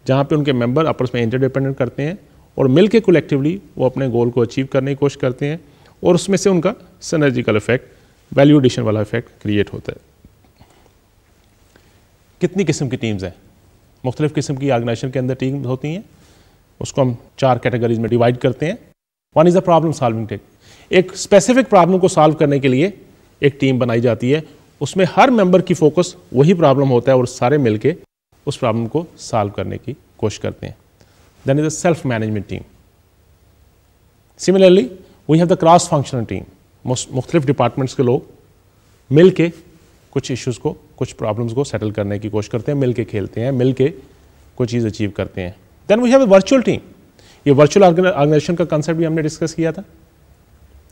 जहाँ पे उनके मेंबर आपस में इंटरडिपेंडेंट करते हैं और मिल के कोलेक्टिवली वो अपने गोल को अचीव करने की कोशिश करते हैं और उसमें से उनका सनर्जिकल इफेक्ट वैल्यू एडिशन वाला इफेक्ट क्रिएट होता है कितनी किस्म की टीम्स हैं मुख्तलिफ़ किस्म की ऑर्गेनाइजेशन के अंदर टीम्स होती हैं उसको हम चार कैटेगरीज में डिवाइड करते हैं one is a problem solving take एक स्पेसिफिक प्रॉब्लम को सॉल्व करने के लिए एक टीम बनाई जाती है उसमें हर मेंबर की फोकस वही प्रॉब्लम होता है और सारे मिलके उस प्रॉब्लम को सॉल्व करने की कोशिश करते हैं then is a self management team similarly we have the cross functional team मुख्तलिफ डिपार्टमेंट्स के लोग मिल के कुछ इश्यूज़ को कुछ प्रॉब्लम्स को सेटल करने की कोशिश करते हैं मिल के खेलते हैं मिल के कोई चीज़ अचीव करते हैं then we have a virtual team ये वर्चुअल ऑर्गेनाइजेशन का कंसेप्ट भी हमने डिस्कस किया था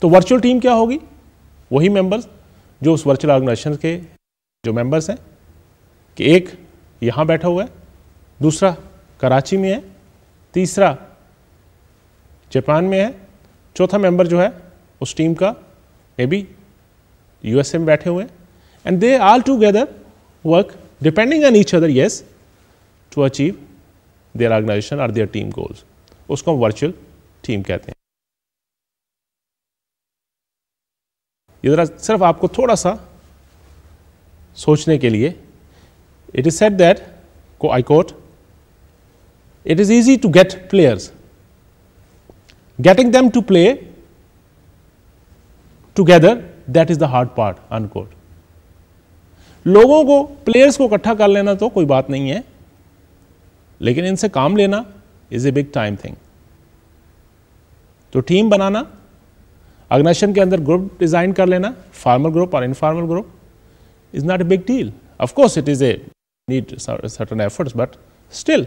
तो वर्चुअल टीम क्या होगी वही मेंबर्स जो उस वर्चुअल ऑर्गेनाइजेशन के जो मेंबर्स हैं कि एक यहाँ बैठा हुआ है दूसरा कराची में है तीसरा जापान में है चौथा मेंबर जो है उस टीम का मे बी ए में बैठे हुए हैं and they all together work depending on each other yes to achieve their organization और देयर टीम गोल्स उसको हम वर्चुअल टीम कहते हैं ये जरा सिर्फ आपको थोड़ा सा सोचने के लिए इट इज सेट दैट को I quote it is easy to get players getting them to play together that is the hard part unquote लोगों को प्लेयर्स को इकट्ठा कर लेना तो कोई बात नहीं है लेकिन इनसे काम लेना is a big time thing तो टीम बनाना ऑर्गेनाइजेशन के अंदर ग्रुप डिज़ाइन कर लेना फार्मर ग्रुप और informal group is not a big deal of course it is a need certain efforts but still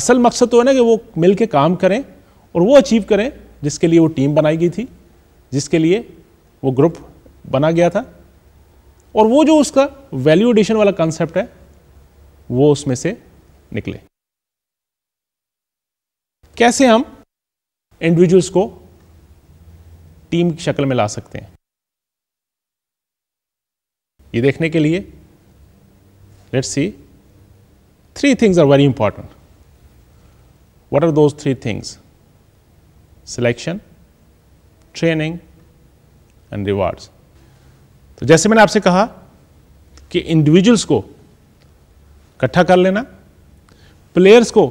असल मकसद तो है ना कि वो मिल काम करें और वो अचीव करें जिसके लिए वो टीम बनाई गई थी जिसके लिए वो ग्रुप बना गया था और वो जो उसका वैल्यू एडिशन वाला कॉन्सेप्ट है वो उसमें से निकले कैसे हम इंडिविजुअल्स को टीम की शक्ल में ला सकते हैं ये देखने के लिए let's see three things are very important what are those three things selection training and rewards तो जैसे मैंने आपसे कहा कि इंडिविजुअल्स को इकट्ठा कर लेना प्लेयर्स को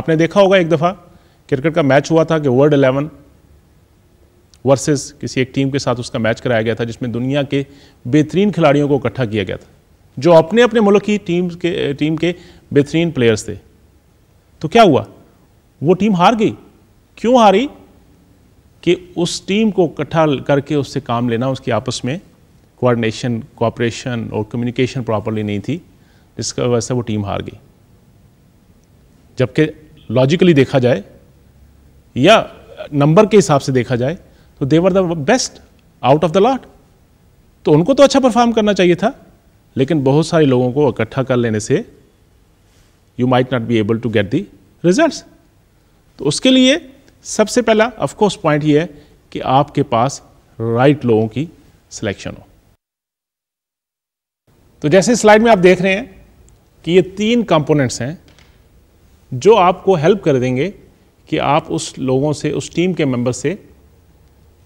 आपने देखा होगा एक दफ़ा क्रिकेट का मैच हुआ था कि वर्ल्ड इलेवन वर्सेस किसी एक टीम के साथ उसका मैच कराया गया था जिसमें दुनिया के बेहतरीन खिलाड़ियों को इकट्ठा किया गया था जो अपने अपने मुल्क की टीम के टीम के बेहतरीन प्लेयर्स थे तो क्या हुआ वो टीम हार गई क्यों हारी कि उस टीम को इकट्ठा करके उससे काम लेना उसकी आपस में कोऑर्डिनेशन कोऑपरेशन और कम्युनिकेशन प्रॉपरली नहीं थी जिसका वजह से वो टीम हार गई जबकि लॉजिकली देखा जाए या नंबर के हिसाब से देखा जाए तो they were the best out of the lot तो उनको तो अच्छा परफॉर्म करना चाहिए था लेकिन बहुत सारे लोगों को इकट्ठा कर लेने से you might not be able to get the result तो उसके लिए सबसे पहला ऑफकोर्स पॉइंट ये है कि आपके पास राइट right लोगों की सिलेक्शन हो तो जैसे स्लाइड में आप देख रहे हैं कि ये तीन कंपोनेंट्स हैं जो आपको हेल्प कर देंगे कि आप उस लोगों से उस टीम के मेंबर से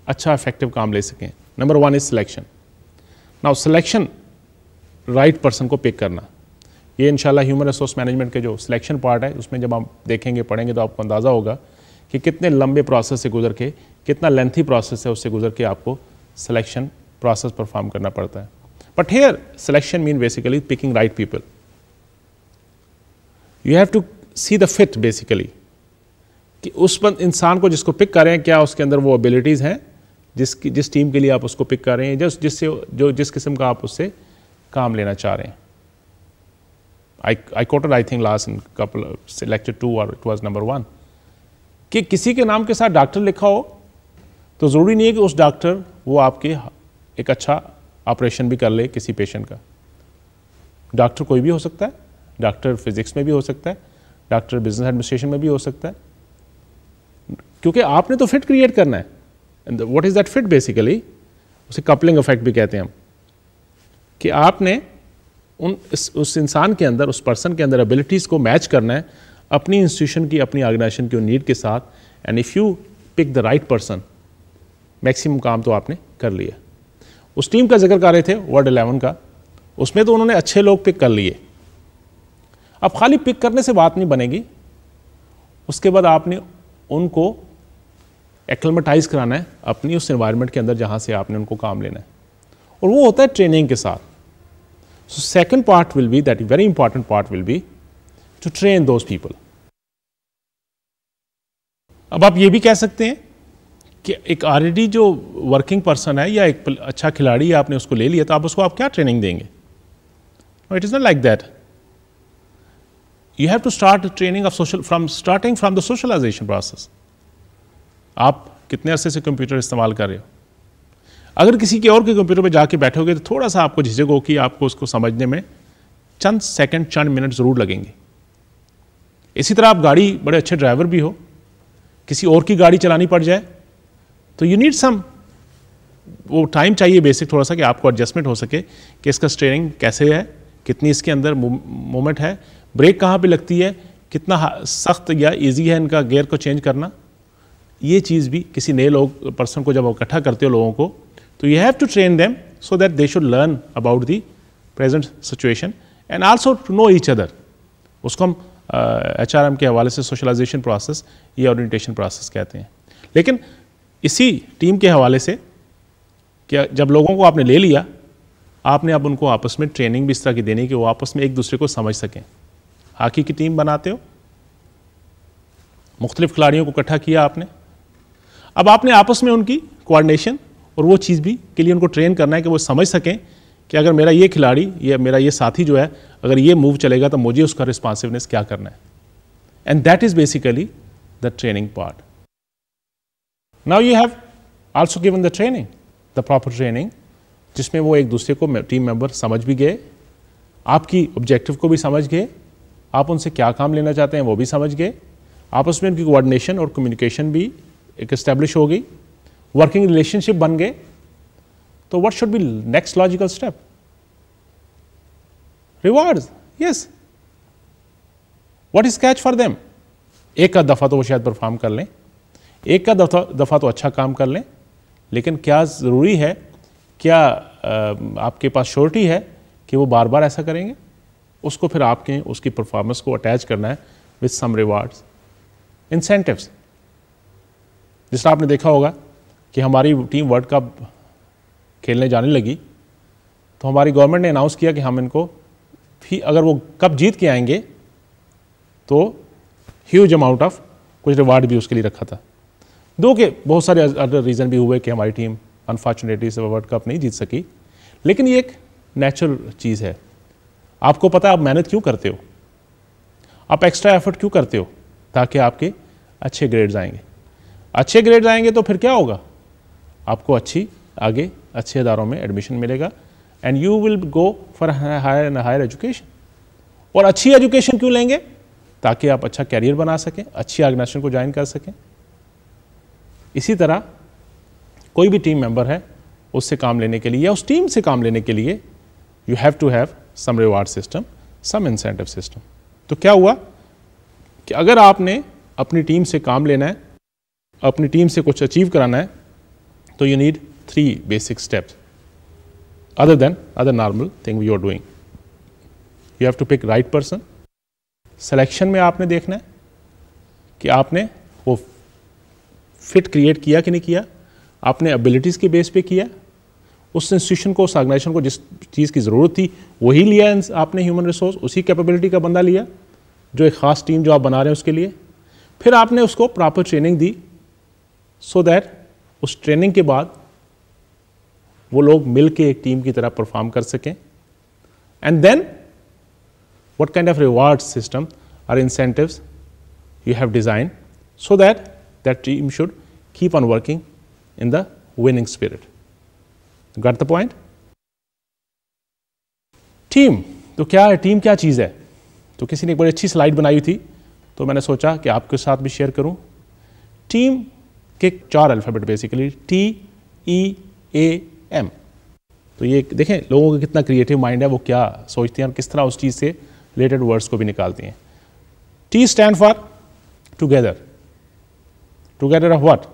अच्छा इफेक्टिव काम ले सकें number one is selection now selection right person को पिक करना ये इनशाला ह्यूमन रिसोर्स मैनेजमेंट के जो सिलेक्शन पार्ट है उसमें जब आप देखेंगे पढ़ेंगे तो आपको अंदाज़ा होगा कि कितने लंबे प्रोसेस से गुजर के कितना लेंथी प्रोसेस है उससे गुजर के आपको सिलेक्शन प्रोसेस परफॉर्म करना पड़ता है but here selection mean basically picking right people you have to see the fit basically कि उस इंसान को जिसको पिक करें क्या उसके अंदर वो एबिलिटीज़ हैं जिसकी जिस टीम के लिए आप उसको पिक कर रहे हैं जिस जिससे जो जिस किस्म का आप उससे काम लेना चाह रहे हैं I I quoted I think last in couple lecture two और इट वॉज नंबर वन कि किसी के नाम के साथ डॉक्टर लिखा हो तो ज़रूरी नहीं है कि उस डॉक्टर वो आपके एक अच्छा ऑपरेशन भी कर ले किसी पेशेंट का डॉक्टर कोई भी हो सकता है डॉक्टर फिजिक्स में भी हो सकता है डॉक्टर बिजनेस एडमिनिस्ट्रेशन में भी हो सकता है क्योंकि आपने तो फिट क्रिएट करना है and what is that fit basically उसे कपलिंग इफेक्ट भी कहते हैं हम कि आपने उन इस, उस इंसान के अंदर उस पर्सन के अंदर एबिलिटीज़ को मैच करना है अपनी इंस्टीट्यूशन की अपनी ऑर्गेनाइजेशन की नीड के साथ and if you pick the right person maximum काम तो आपने कर लिया उस टीम का जिक्र कर रहे थे वर्ल्ड एलेवन का उसमें तो उन्होंने अच्छे लोग पिक कर लिए अब खाली पिक करने से बात नहीं बनेगी उसके बाद आपने उनको एक्लमेटाइज कराना है अपनी उस इन्वायरमेंट के अंदर जहाँ से आपने उनको काम लेना है और वो होता है ट्रेनिंग के साथ so second part will be that very important part will be to train those people अब आप ये भी कह सकते हैं कि एक ऑलरेडी जो वर्किंग पर्सन है या एक अच्छा खिलाड़ी आपने उसको ले लिया तो आप उसको आप क्या ट्रेनिंग देंगे it is not like that you have to start training of social from starting from the socialization process आप कितने अरसे से कंप्यूटर इस्तेमाल कर रहे हो अगर किसी के और के कंप्यूटर पर जाके बैठोगे तो थोड़ा सा आपको झिझक हो कि आपको उसको समझने में चंद सेकंड चंद मिनट ज़रूर लगेंगे इसी तरह आप गाड़ी बड़े अच्छे ड्राइवर भी हो किसी और की गाड़ी चलानी पड़ जाए तो यू नीड सम वो टाइम चाहिए बेसिक थोड़ा सा कि आपको एडजस्टमेंट हो सके कि इसका स्टेयरिंग कैसे है कितनी इसके अंदर मोमेंट है ब्रेक कहाँ पे लगती है कितना सख्त या इजी है इनका गेयर को चेंज करना ये चीज़ भी किसी नए लोग पर्सन को जब इकट्ठा करते हो लोगों को तो you have to train them so that they should learn about the present situation and also to know each other उसको हम एच uh, के हवाले से सोशलाइजेशन प्रोसेस या ओरिएंटेशन प्रोसेस कहते हैं लेकिन इसी टीम के हवाले से क्या जब लोगों को आपने ले लिया आपने अब आप उनको आपस में ट्रेनिंग भी इस तरह की देनी कि वो आपस में एक दूसरे को समझ सकें हॉकी की टीम बनाते हो मुख्तलिफ खिलाड़ियों को इकट्ठा किया आपने अब आपने आपस में उनकी कोऑर्डिनेशन और वो चीज़ भी के लिए उनको ट्रेन करना है कि वो समझ सकें कि अगर मेरा ये खिलाड़ी या मेरा ये साथी जो है अगर ये मूव चलेगा तो मुझे उसका रिस्पॉन्सिवनेस क्या करना है and that is basically the training part now you have also given the training the proper training जिसमें वो एक दूसरे को टीम मेंबर समझ भी गए आपकी ऑब्जेक्टिव को भी समझ गए आप उनसे क्या काम लेना चाहते हैं वो भी समझ गए आपस में उनकी कोऑर्डिनेशन और कम्युनिकेशन भी एक एस्टेब्लिश हो गई वर्किंग रिलेशनशिप बन गए तो what should be next logical step rewards yes what is catch for them एक का दफ़ा तो वो शायद परफॉर्म कर लें एक का दफ़ा दफ़ा तो अच्छा काम कर लें लेकिन क्या ज़रूरी है क्या आपके पास श्योरिटी है कि वो बार बार ऐसा करेंगे उसको फिर आपके उसकी परफॉर्मेंस को अटैच करना है विथ सम रिवार्ड्स इंसेंटिव्स तरह आपने देखा होगा कि हमारी टीम वर्ल्ड कप खेलने जाने लगी तो हमारी गवर्नमेंट ने अनाउंस किया कि हम इनको फी अगर वो कप जीत के आएंगे तो ह्यूज अमाउंट ऑफ कुछ रिवार्ड भी उसके लिए रखा था दो के बहुत सारे अदर रीज़न भी हुए कि हमारी टीम अनफॉर्चुनेटली से वर्ल्ड कप नहीं जीत सकी लेकिन ये एक नेचुरल चीज़ है आपको पता है आप मेहनत क्यों करते हो आप एक्स्ट्रा एफर्ट क्यों करते हो ताकि आपके अच्छे ग्रेड्स आएंगे अच्छे ग्रेड आएंगे तो फिर क्या होगा आपको अच्छी आगे अच्छे इदारों में एडमिशन मिलेगा and you will go for higher and higher education और अच्छी एजुकेशन क्यों लेंगे ताकि आप अच्छा कैरियर बना सकें अच्छी ऑर्गेनाइजेशन को ज्वाइन कर सकें इसी तरह कोई भी टीम मेंबर है उससे काम लेने के लिए या उस टीम से काम लेने के लिए you have to have some reward system some incentive system तो क्या हुआ कि अगर आपने अपनी टीम से काम लेना है अपनी टीम से कुछ अचीव कराना है तो you need three basic steps other than other normal thing you are doing you have to pick right person selection में आपने देखना है कि आपने वो फिट क्रिएट किया कि नहीं किया आपने एबिलिटीज़ के बेस पे किया उस इंस्टीट्यूशन को उस ऑर्गेनाइजेशन को जिस चीज़ की ज़रूरत थी वही लिया आपने ह्यूमन रिसोर्स उसी कैपेबिलिटी का बंदा लिया जो एक ख़ास टीम जो आप बना रहे हैं उसके लिए फिर आपने उसको प्रॉपर ट्रेनिंग दी सो दैट उस ट्रेनिंग के बाद वो लोग मिल एक टीम की तरह परफॉर्म कर सकें and then what kind of reward system or incentives you have design so that that team should keep on working in the winning spirit got the point team तो क्या है टीम क्या चीज़ है तो किसी ने एक बड़ी अच्छी स्लाइड बनाई थी तो मैंने सोचा कि आपके साथ भी शेयर करूं टीम के चार alphabet basically T E A M तो ये देखें लोगों का कितना क्रिएटिव माइंड है वो क्या सोचते हैं और किस तरह उस चीज़ से रिलेटेड वर्ड्स को भी निकालते हैं T stand for together together of what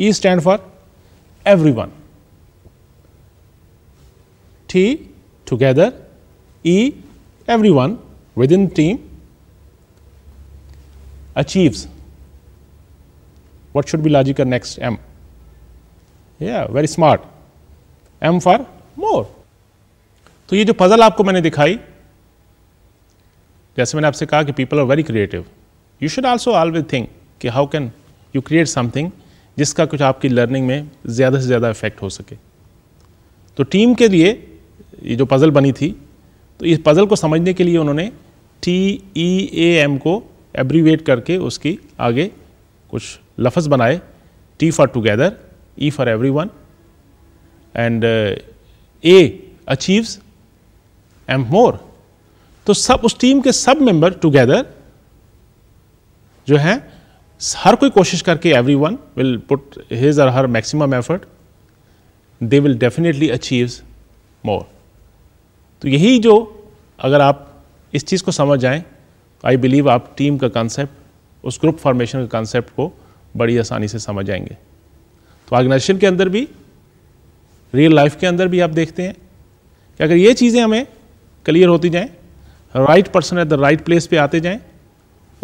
E stand for every one T together E every one within team achieves What should be logical next? M. Yeah, very smart. M for more. तो ये जो puzzle आपको मैंने दिखाई जैसे मैंने आपसे कहा कि people are very creative you should also always think कि how can you create something जिसका कुछ आपकी लर्निंग में ज़्यादा से ज़्यादा इफेक्ट हो सके तो टीम के लिए ये जो पज़ल बनी थी तो इस पज़ल को समझने के लिए उन्होंने टी ई ए एम को एब्रीवेट करके उसकी आगे कुछ लफज बनाए T for together E for every one and A achieves M more तो सब उस टीम के सब मेंबर टुगेदर जो हैं हर कोई कोशिश करके every one will put his or her maximum effort they will definitely achieve more तो यही जो अगर आप इस चीज़ को समझ जाएं आई बिलीव आप टीम का कॉन्सेप्ट उस ग्रुप फॉर्मेशन का कॉन्सेप्ट को बड़ी आसानी से समझ आएंगे तो ऑर्गेनाइजेशन के अंदर भी रियल लाइफ के अंदर भी आप देखते हैं कि अगर ये चीज़ें हमें क्लियर होती जाएं right person at the right place पे आते जाएं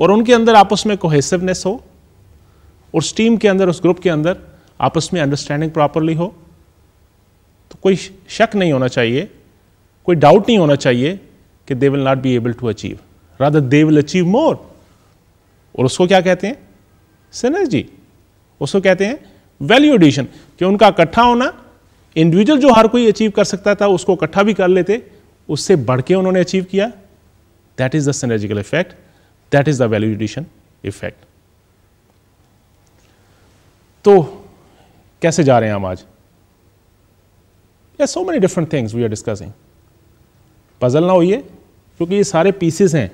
और उनके अंदर आपस में कोहेसिवनेस हो और उस टीम के अंदर उस ग्रुप के अंदर आपस में अंडरस्टैंडिंग प्रॉपरली हो तो कोई शक नहीं होना चाहिए कोई डाउट नहीं होना चाहिए कि they will not be able to achieve rather they will achieve more और उसको क्या कहते हैं सिनर्जी उसको कहते हैं वैल्यू एडिशन कि उनका इकट्ठा होना इंडिविजुअल जो हर कोई अचीव कर सकता था उसको इकट्ठा भी कर लेते उससे बढ़ के उन्होंने अचीव किया that is the synergical effect that is the value addition effect तो कैसे जा रहे हैं हम आज so many different things we are discussing puzzle ना होइए क्योंकि ये सारे पीसेस हैं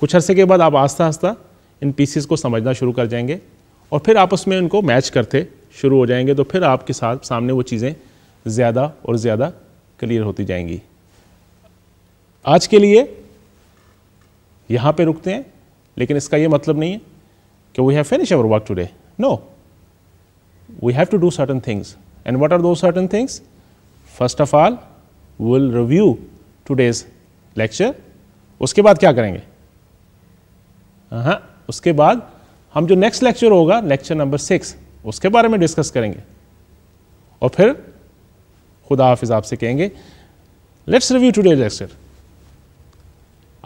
कुछ अरसे के बाद आप आस्ता आस्ता इन पीसीस को समझना शुरू कर जाएंगे और फिर आपस में उनको मैच करते शुरू हो जाएंगे तो फिर आपके साथ सामने वो चीज़ें ज़्यादा और ज़्यादा क्लियर होती जाएंगी आज के लिए यहाँ पे रुकते हैं लेकिन इसका ये मतलब नहीं है कि we have finish our work today no we have to do certain things and what are those certain things first of all will review today's lecture उसके बाद क्या करेंगे हाँ उसके बाद हम जो नेक्स्ट लेक्चर होगा लेक्चर नंबर सिक्स उसके बारे में डिस्कस करेंगे और फिर खुदा हाफिज आपसे कहेंगे लेट्स रिव्यू टूडे लेक्चर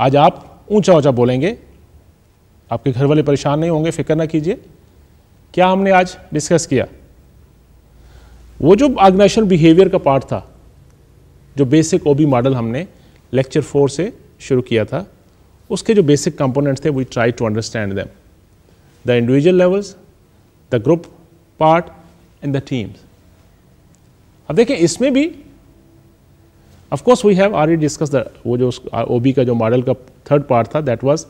आज आप ऊंचा ऊंचा बोलेंगे आपके घर वाले परेशान नहीं होंगे फिक्र ना कीजिए क्या हमने आज डिस्कस किया वो जो ऑर्गेनाइजेशन बिहेवियर का पार्ट था जो बेसिक ओबी मॉडल हमने लेक्चर फोर से शुरू किया था उसके जो बेसिक कंपोनेंट्स थे we try to understand them the individual levels the group part and the teams अब देखिए इसमें भी of course we have are discuss the वो जो ओ बी का जो मॉडल का थर्ड पार्ट था दैट वॉज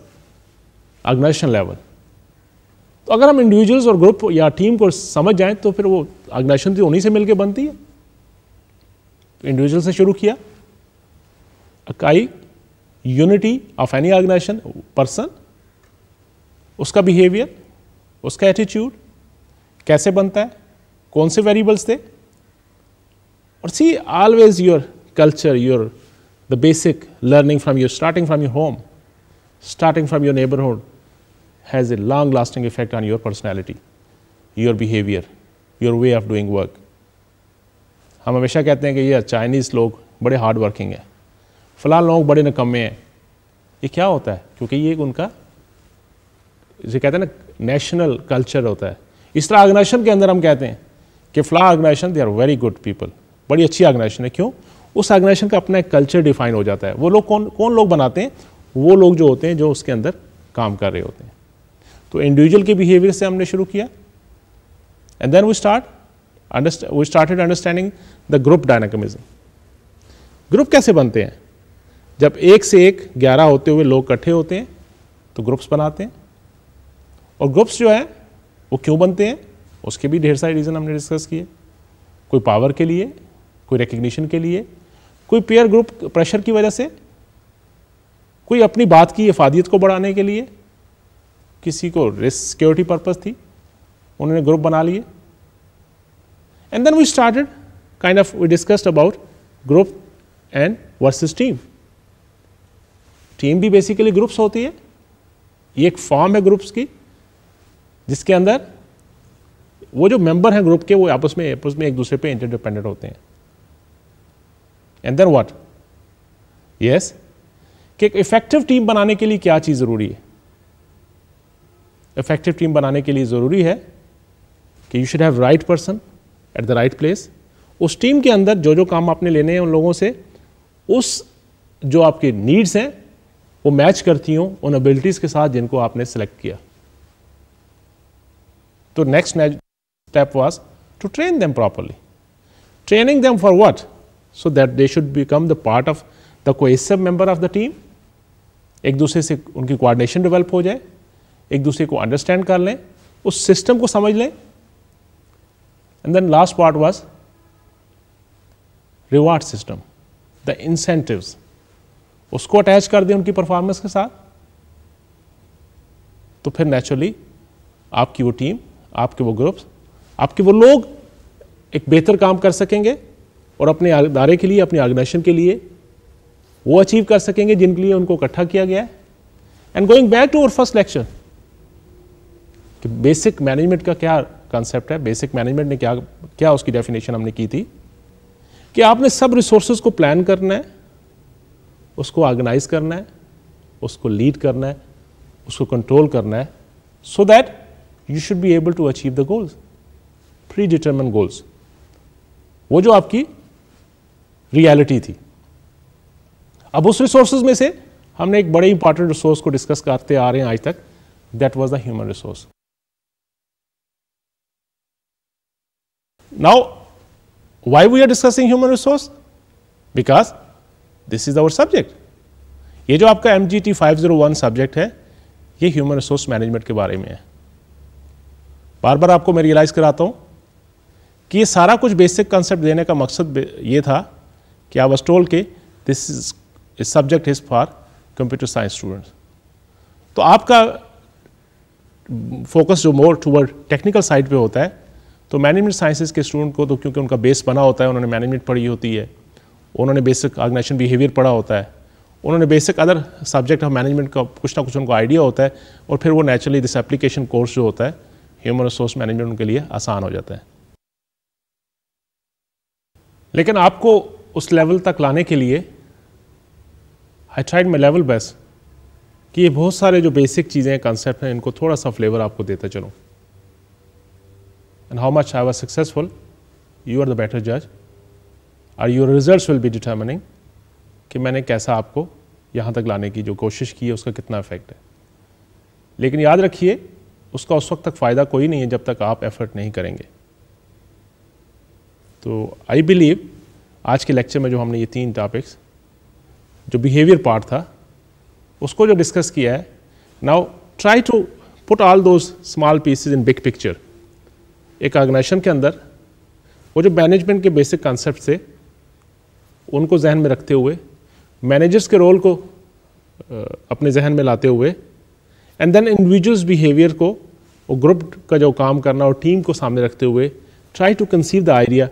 ऑर्गेनाइजेशन लेवल तो अगर हम इंडिविजुअल्स और ग्रुप या टीम को समझ जाएं तो फिर वो ऑर्गेनाइजेशन तो उन्हीं से मिलकर बनती है इंडिविजुअल तो से शुरू किया इकाई unity of any organization person उसका बिहेवियर उसका एटीट्यूड कैसे बनता है कौन से वेरिएबल्स थे और see always your culture your the basic learning from your starting from your home starting from your neighbourhood has a long lasting effect on your personality your behaviour your way of doing work हम हमेशा कहते हैं कि यह Chinese लोग बड़े hard working हैं फ़लाँ लोग बड़े नकम्मे हैं ये क्या होता है क्योंकि ये उनका जिसे कहते हैं ना नेशनल कल्चर होता है इस तरह ऑर्गेनाइजेशन के अंदर हम कहते हैं कि फला organization they are very good people बड़ी अच्छी ऑर्गेनाइजेशन है क्यों उस ऑर्गेनाइजेशन का अपना एक कल्चर डिफाइन हो जाता है वो लोग कौन कौन लोग बनाते हैं वो लोग जो होते हैं जो उसके अंदर काम कर रहे होते हैं तो इंडिविजुअल के बिहेवियर से हमने शुरू किया and then we start we started understanding the group dynamism group कैसे बनते हैं जब एक से एक ग्यारह होते हुए लोग इकट्ठे होते हैं तो ग्रुप्स बनाते हैं और ग्रुप्स जो है वो क्यों बनते हैं उसके भी ढेर सारे रीज़न हमने डिस्कस किए कोई पावर के लिए कोई रिकग्निशन के लिए कोई पेयर ग्रुप प्रेशर की वजह से कोई अपनी बात की इफादियत को बढ़ाने के लिए किसी को रिस्क सिक्योरिटी पर्पज थी उन्होंने ग्रुप बना लिए and then we started kind of we discussed about group and versus team team भी बेसिकली ग्रुप्स होती है ये एक फॉर्म है ग्रुप्स की जिसके अंदर वो जो मेंबर हैं ग्रुप के वो आपस में आपस में एक दूसरे पे इंटरडिपेंडेंट होते हैं एंड देन व्हाट यस कि एक इफेक्टिव टीम बनाने के लिए क्या चीज़ ज़रूरी है इफेक्टिव टीम बनाने के लिए ज़रूरी है कि you should have right person at the right place उस टीम के अंदर जो जो काम आपने लेने हैं उन लोगों से उस जो आपके नीड्स हैं वो मैच करती हों उन एबिलिटीज़ के साथ जिनको आपने सेलेक्ट किया तो next step was to train them properly training them for what so that they should become the part of the cohesive member of the team एक दूसरे से उनकी कोऑर्डिनेशन डेवलप हो जाए एक दूसरे को अंडरस्टैंड कर लें उस सिस्टम को समझ लें and then last part was reward system the incentives उसको अटैच कर दें उनकी परफॉर्मेंस के साथ तो फिर नेचुरली आपकी वो टीम आपके वो ग्रुप्स आपके वो लोग एक बेहतर काम कर सकेंगे और अपने इदारे के लिए अपने ऑर्गेनाइजेशन के लिए वो अचीव कर सकेंगे जिनके लिए उनको इकट्ठा किया गया है and going back to our first lecture कि बेसिक मैनेजमेंट का क्या कॉन्सेप्ट है बेसिक मैनेजमेंट ने क्या क्या उसकी डेफिनेशन हमने की थी कि आपने सब रिसोर्सेज को प्लान करना है उसको ऑर्गेनाइज करना है उसको लीड करना है उसको कंट्रोल करना है so that you should be able to achieve the goals predetermined goals वो जो आपकी रियलिटी थी अब उस रिसोर्स में से हमने एक बड़े इंपॉर्टेंट रिसोर्स को डिस्कस करते आ रहे हैं आज तक that was the human resource now why we are discussing human resource because this is our subject ये जो आपका M G T five zero one subject है ये ह्यूमन रिसोर्स मैनेजमेंट के बारे में है बार बार आपको मैं रियलाइज़ कराता हूँ कि ये सारा कुछ बेसिक कंसेप्ट देने का मकसद ये था कि आई वॉज टोल के this is subject is for computer science students तो आपका फोकस जो मोर टूवर्ड टेक्निकल साइड पे होता है तो मैनेजमेंट साइंसेज के स्टूडेंट को तो क्योंकि उनका बेस बना होता है उन्होंने मैनेजमेंट पढ़ी होती है उन्होंने बेसिक ऑर्गेनाइजेशन बिहेवियर पढ़ा होता है उन्होंने basic other subject of management का कुछ ना कुछ उनको आइडिया होता है और फिर वो नेचुरली दिस एप्लीकेशन कोर्स जो होता है ह्यूमन रिसोर्स मैनेजमेंट उनके लिए आसान हो जाता है लेकिन आपको उस लेवल तक लाने के लिए I tried my level best कि ये बहुत सारे जो बेसिक चीज़ें कॉन्सेप्ट हैं इनको थोड़ा सा फ्लेवर आपको देता चलूँ and how much I was successful you are the better जज और your result will be determining कि मैंने कैसा आपको यहाँ तक लाने की जो कोशिश की है उसका कितना इफेक्ट है लेकिन याद रखिए उसका उस वक्त तक फ़ायदा कोई नहीं है जब तक आप एफर्ट नहीं करेंगे तो आई बिलीव आज के लेक्चर में जो हमने ये तीन टॉपिक्स जो बिहेवियर पार्ट था उसको जो डिस्कस किया है now try to put all those small pieces in big picture एक ऑर्गेनाइजेशन के अंदर वो जो मैनेजमेंट के बेसिक कॉन्सेप्ट थे उनको जहन में रखते हुए मैनेजर्स के रोल को अपने जहन में लाते हुए एंड देन इंडिविजुअल्स बिहेवियर को और ग्रुप का जो काम करना और टीम को सामने रखते हुए try to conceive the idea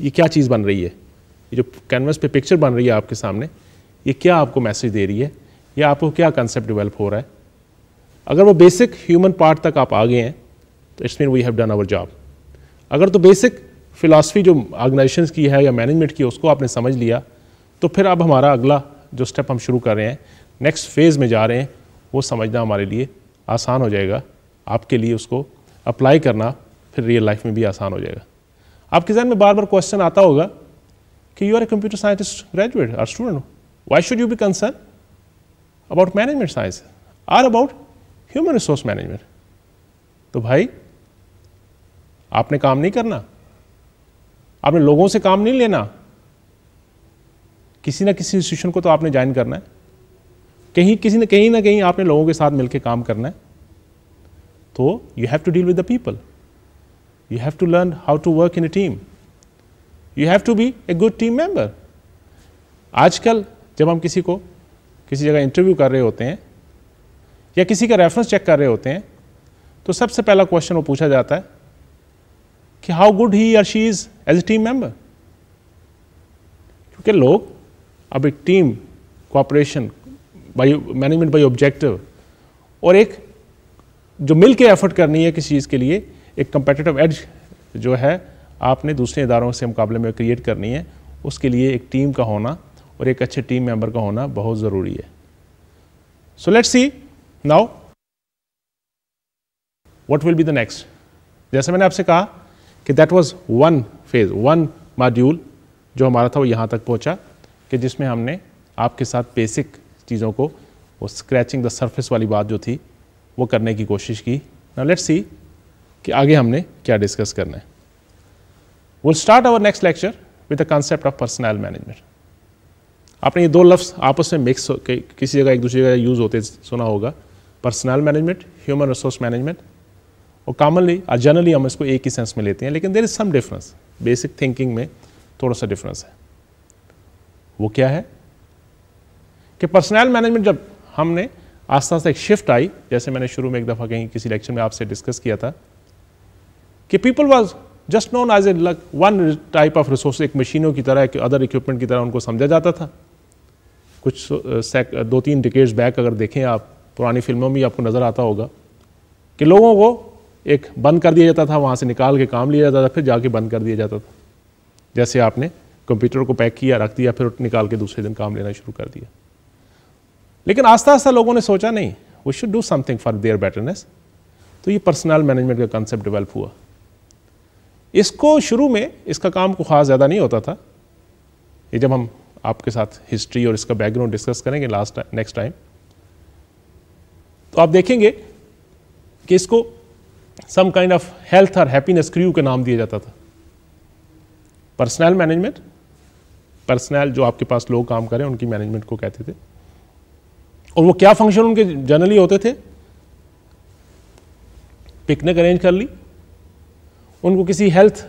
ये क्या चीज़ बन रही है ये जो कैनवस पे पिक्चर बन रही है आपके सामने ये क्या आपको मैसेज दे रही है या आपको क्या कंसेप्ट डिवेल्प हो रहा है अगर वो बेसिक ह्यूमन पार्ट तक आप आ गए हैं तो it's mean we have done our job अगर तो बेसिक फ़िलासफ़ी जो ऑर्गेनाइजेशन की है या मैनेजमेंट की है उसको आपने समझ लिया तो फिर अब हमारा अगला जो स्टेप हम शुरू कर रहे हैं नेक्स्ट फेज़ में जा रहे हैं वो समझना हमारे लिए आसान हो जाएगा आपके लिए उसको अप्लाई करना फिर रियल लाइफ में भी आसान हो जाएगा आपके जहन में बार बार क्वेश्चन आता होगा कि you are a computer scientist graduate or student why should you be concern about management science or about human resource management तो भाई आपने काम नहीं करना आपने लोगों से काम नहीं लेना किसी ना किसी इंस्टीट्यूशन को तो आपने ज्वाइन करना है कहीं किसी न कहीं ना कहीं आपने लोगों के साथ मिलकर काम करना है तो you have to deal with the people you have to learn how to work in a team you have to be a good team member आजकल जब हम किसी को किसी जगह इंटरव्यू कर रहे होते हैं या किसी का रेफरेंस चेक कर रहे होते हैं तो सबसे पहला क्वेश्चन वो पूछा जाता है कि how good he or she is as a team member क्योंकि लोग अब एक team cooperation by management by objective और एक जो मिल के एफर्ट करनी है किसी चीज़ के लिए एक कंपेटेटिव एज जो है आपने दूसरे इदारों से मुकाबले में क्रिएट करनी है उसके लिए एक टीम का होना और एक अच्छे टीम मेंबर का होना बहुत ज़रूरी है so let see now what will be the next जैसे मैंने आपसे कहा कि that was one phase one module जो हमारा था वो यहाँ तक पहुँचा कि जिसमें हमने आपके साथ बेसिक चीज़ों को वो स्क्रैचिंग द सर्फेस वाली बात जो थी वो करने की कोशिश की ना लेट्स सी कि आगे हमने क्या डिस्कस करना है will start our next lecture with the concept of personal management आपने ये दो लफ्स आपस में मिक्स किसी जगह एक दूसरी जगह यूज़ होते सुना होगा personal management human resource management और कॉमनली जनरली uh, हम इसको एक ही सेंस में लेते हैं लेकिन there is some difference basic thinking में थोड़ा सा डिफरेंस है वो क्या है कि पर्सनल मैनेजमेंट जब हमने आस्था से एक शिफ्ट आई जैसे मैंने शुरू में एक दफ़ा कहीं किसी लेक्चर में आपसे डिस्कस किया था कि people was just known as a लक वन टाइप ऑफ रिसोर्स एक मशीनों की तरह अदर इक्विपमेंट की तरह उनको समझा जाता था कुछ दो तीन डिकेट्स बैक अगर देखें आप पुरानी फिल्मों में आपको नज़र आता होगा कि लोगों को एक बंद कर दिया जाता था वहाँ से निकाल के काम लिया जाता था फिर जाके बंद कर दिया जाता था जैसे आपने कंप्यूटर को पैक किया रख दिया फिर निकाल के दूसरे दिन काम लेना शुरू कर दिया लेकिन आस्ता आस्ता लोगों ने सोचा नहीं we should do something for their betterness तो ये पर्सनल मैनेजमेंट का कंसेप्ट डेवलप हुआ इसको शुरू में इसका काम को खास ज़्यादा नहीं होता था ये जब हम आपके साथ हिस्ट्री और इसका बैकग्राउंड डिस्कस करेंगे लास्ट नेक्स्ट टाइम तो आप देखेंगे कि इसको सम काइंड ऑफ हेल्थ और हैप्पीनेस क्रू के नाम दिया जाता था पर्सनल मैनेजमेंट पर्सनल जो आपके पास लोग काम करें उनकी मैनेजमेंट को कहते थे और वो क्या फंक्शन उनके जनरली होते थे पिकनिक अरेंज कर ली उनको किसी हेल्थ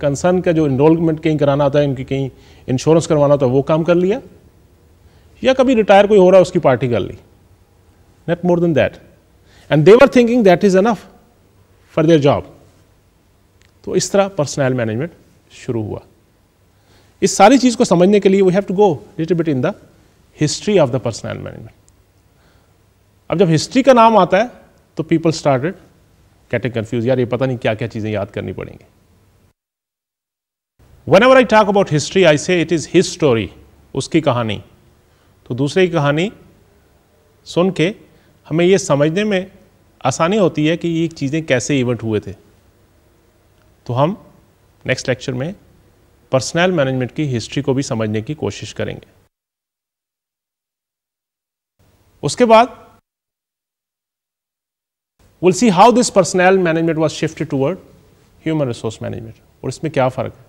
कंसर्न uh, का जो इनरोलमेंट कहीं कराना होता है उनकी कहीं इंश्योरेंस करवाना होता है वो काम कर लिया या कभी रिटायर कोई हो रहा है उसकी पार्टी कर ली not more than that and they're thinking that is enough for their job तो इस तरह पर्सनल मैनेजमेंट शुरू हुआ इस सारी चीज़ को समझने के लिए we have to go little bit in the history of the personal management अब जब हिस्ट्री का नाम आता है तो पीपल स्टार्टेड गेटिंग कंफ्यूज यार ये पता नहीं क्या क्या चीज़ें याद करनी पड़ेंगी whenever I talk about history I say it is history story उसकी कहानी तो दूसरे की कहानी सुन के हमें यह समझने में आसानी होती है कि ये चीज़ें कैसे इवेंट हुए थे तो हम नेक्स्ट लेक्चर में पर्सनल मैनेजमेंट की हिस्ट्री को भी समझने की कोशिश करेंगे उसके बाद will see how this personal management was shift toward human resource management और इसमें क्या फ़र्क है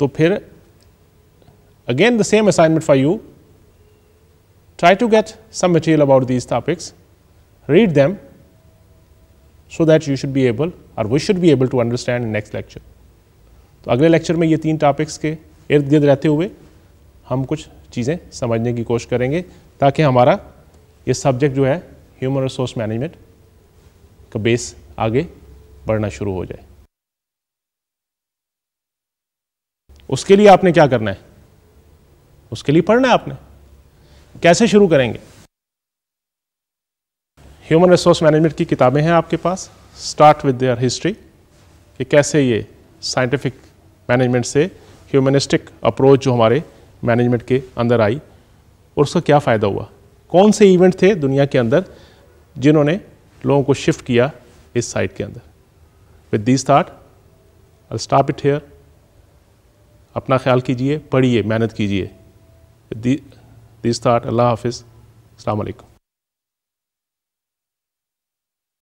तो फिर again the same assignment for you try to get some material about these topics read them so that you should be able or we should be able to understand in next lecture. तो अगले lecture में ये तीन topics के इर्द गिर्द रहते हुए हम कुछ चीज़ें समझने की कोशिश करेंगे ताकि हमारा ये सब्जेक्ट जो है ह्यूमन रिसोर्स मैनेजमेंट का बेस आगे बढ़ना शुरू हो जाए उसके लिए आपने क्या करना है उसके लिए पढ़ना है आपने कैसे शुरू करेंगे ह्यूमन रिसोर्स मैनेजमेंट की किताबें हैं आपके पास स्टार्ट विद देयर हिस्ट्री कि कैसे ये साइंटिफिक मैनेजमेंट से ह्यूमनिस्टिक अप्रोच जो हमारे मैनेजमेंट के अंदर आई और उसका क्या फ़ायदा हुआ कौन से इवेंट थे दुनिया के अंदर जिन्होंने लोगों को शिफ्ट किया इस साइड के अंदर with this thought I stop it here अपना ख्याल कीजिए पढ़िए मेहनत कीजिए दिस थाट अल्लाह हाफिज़ अलैक्म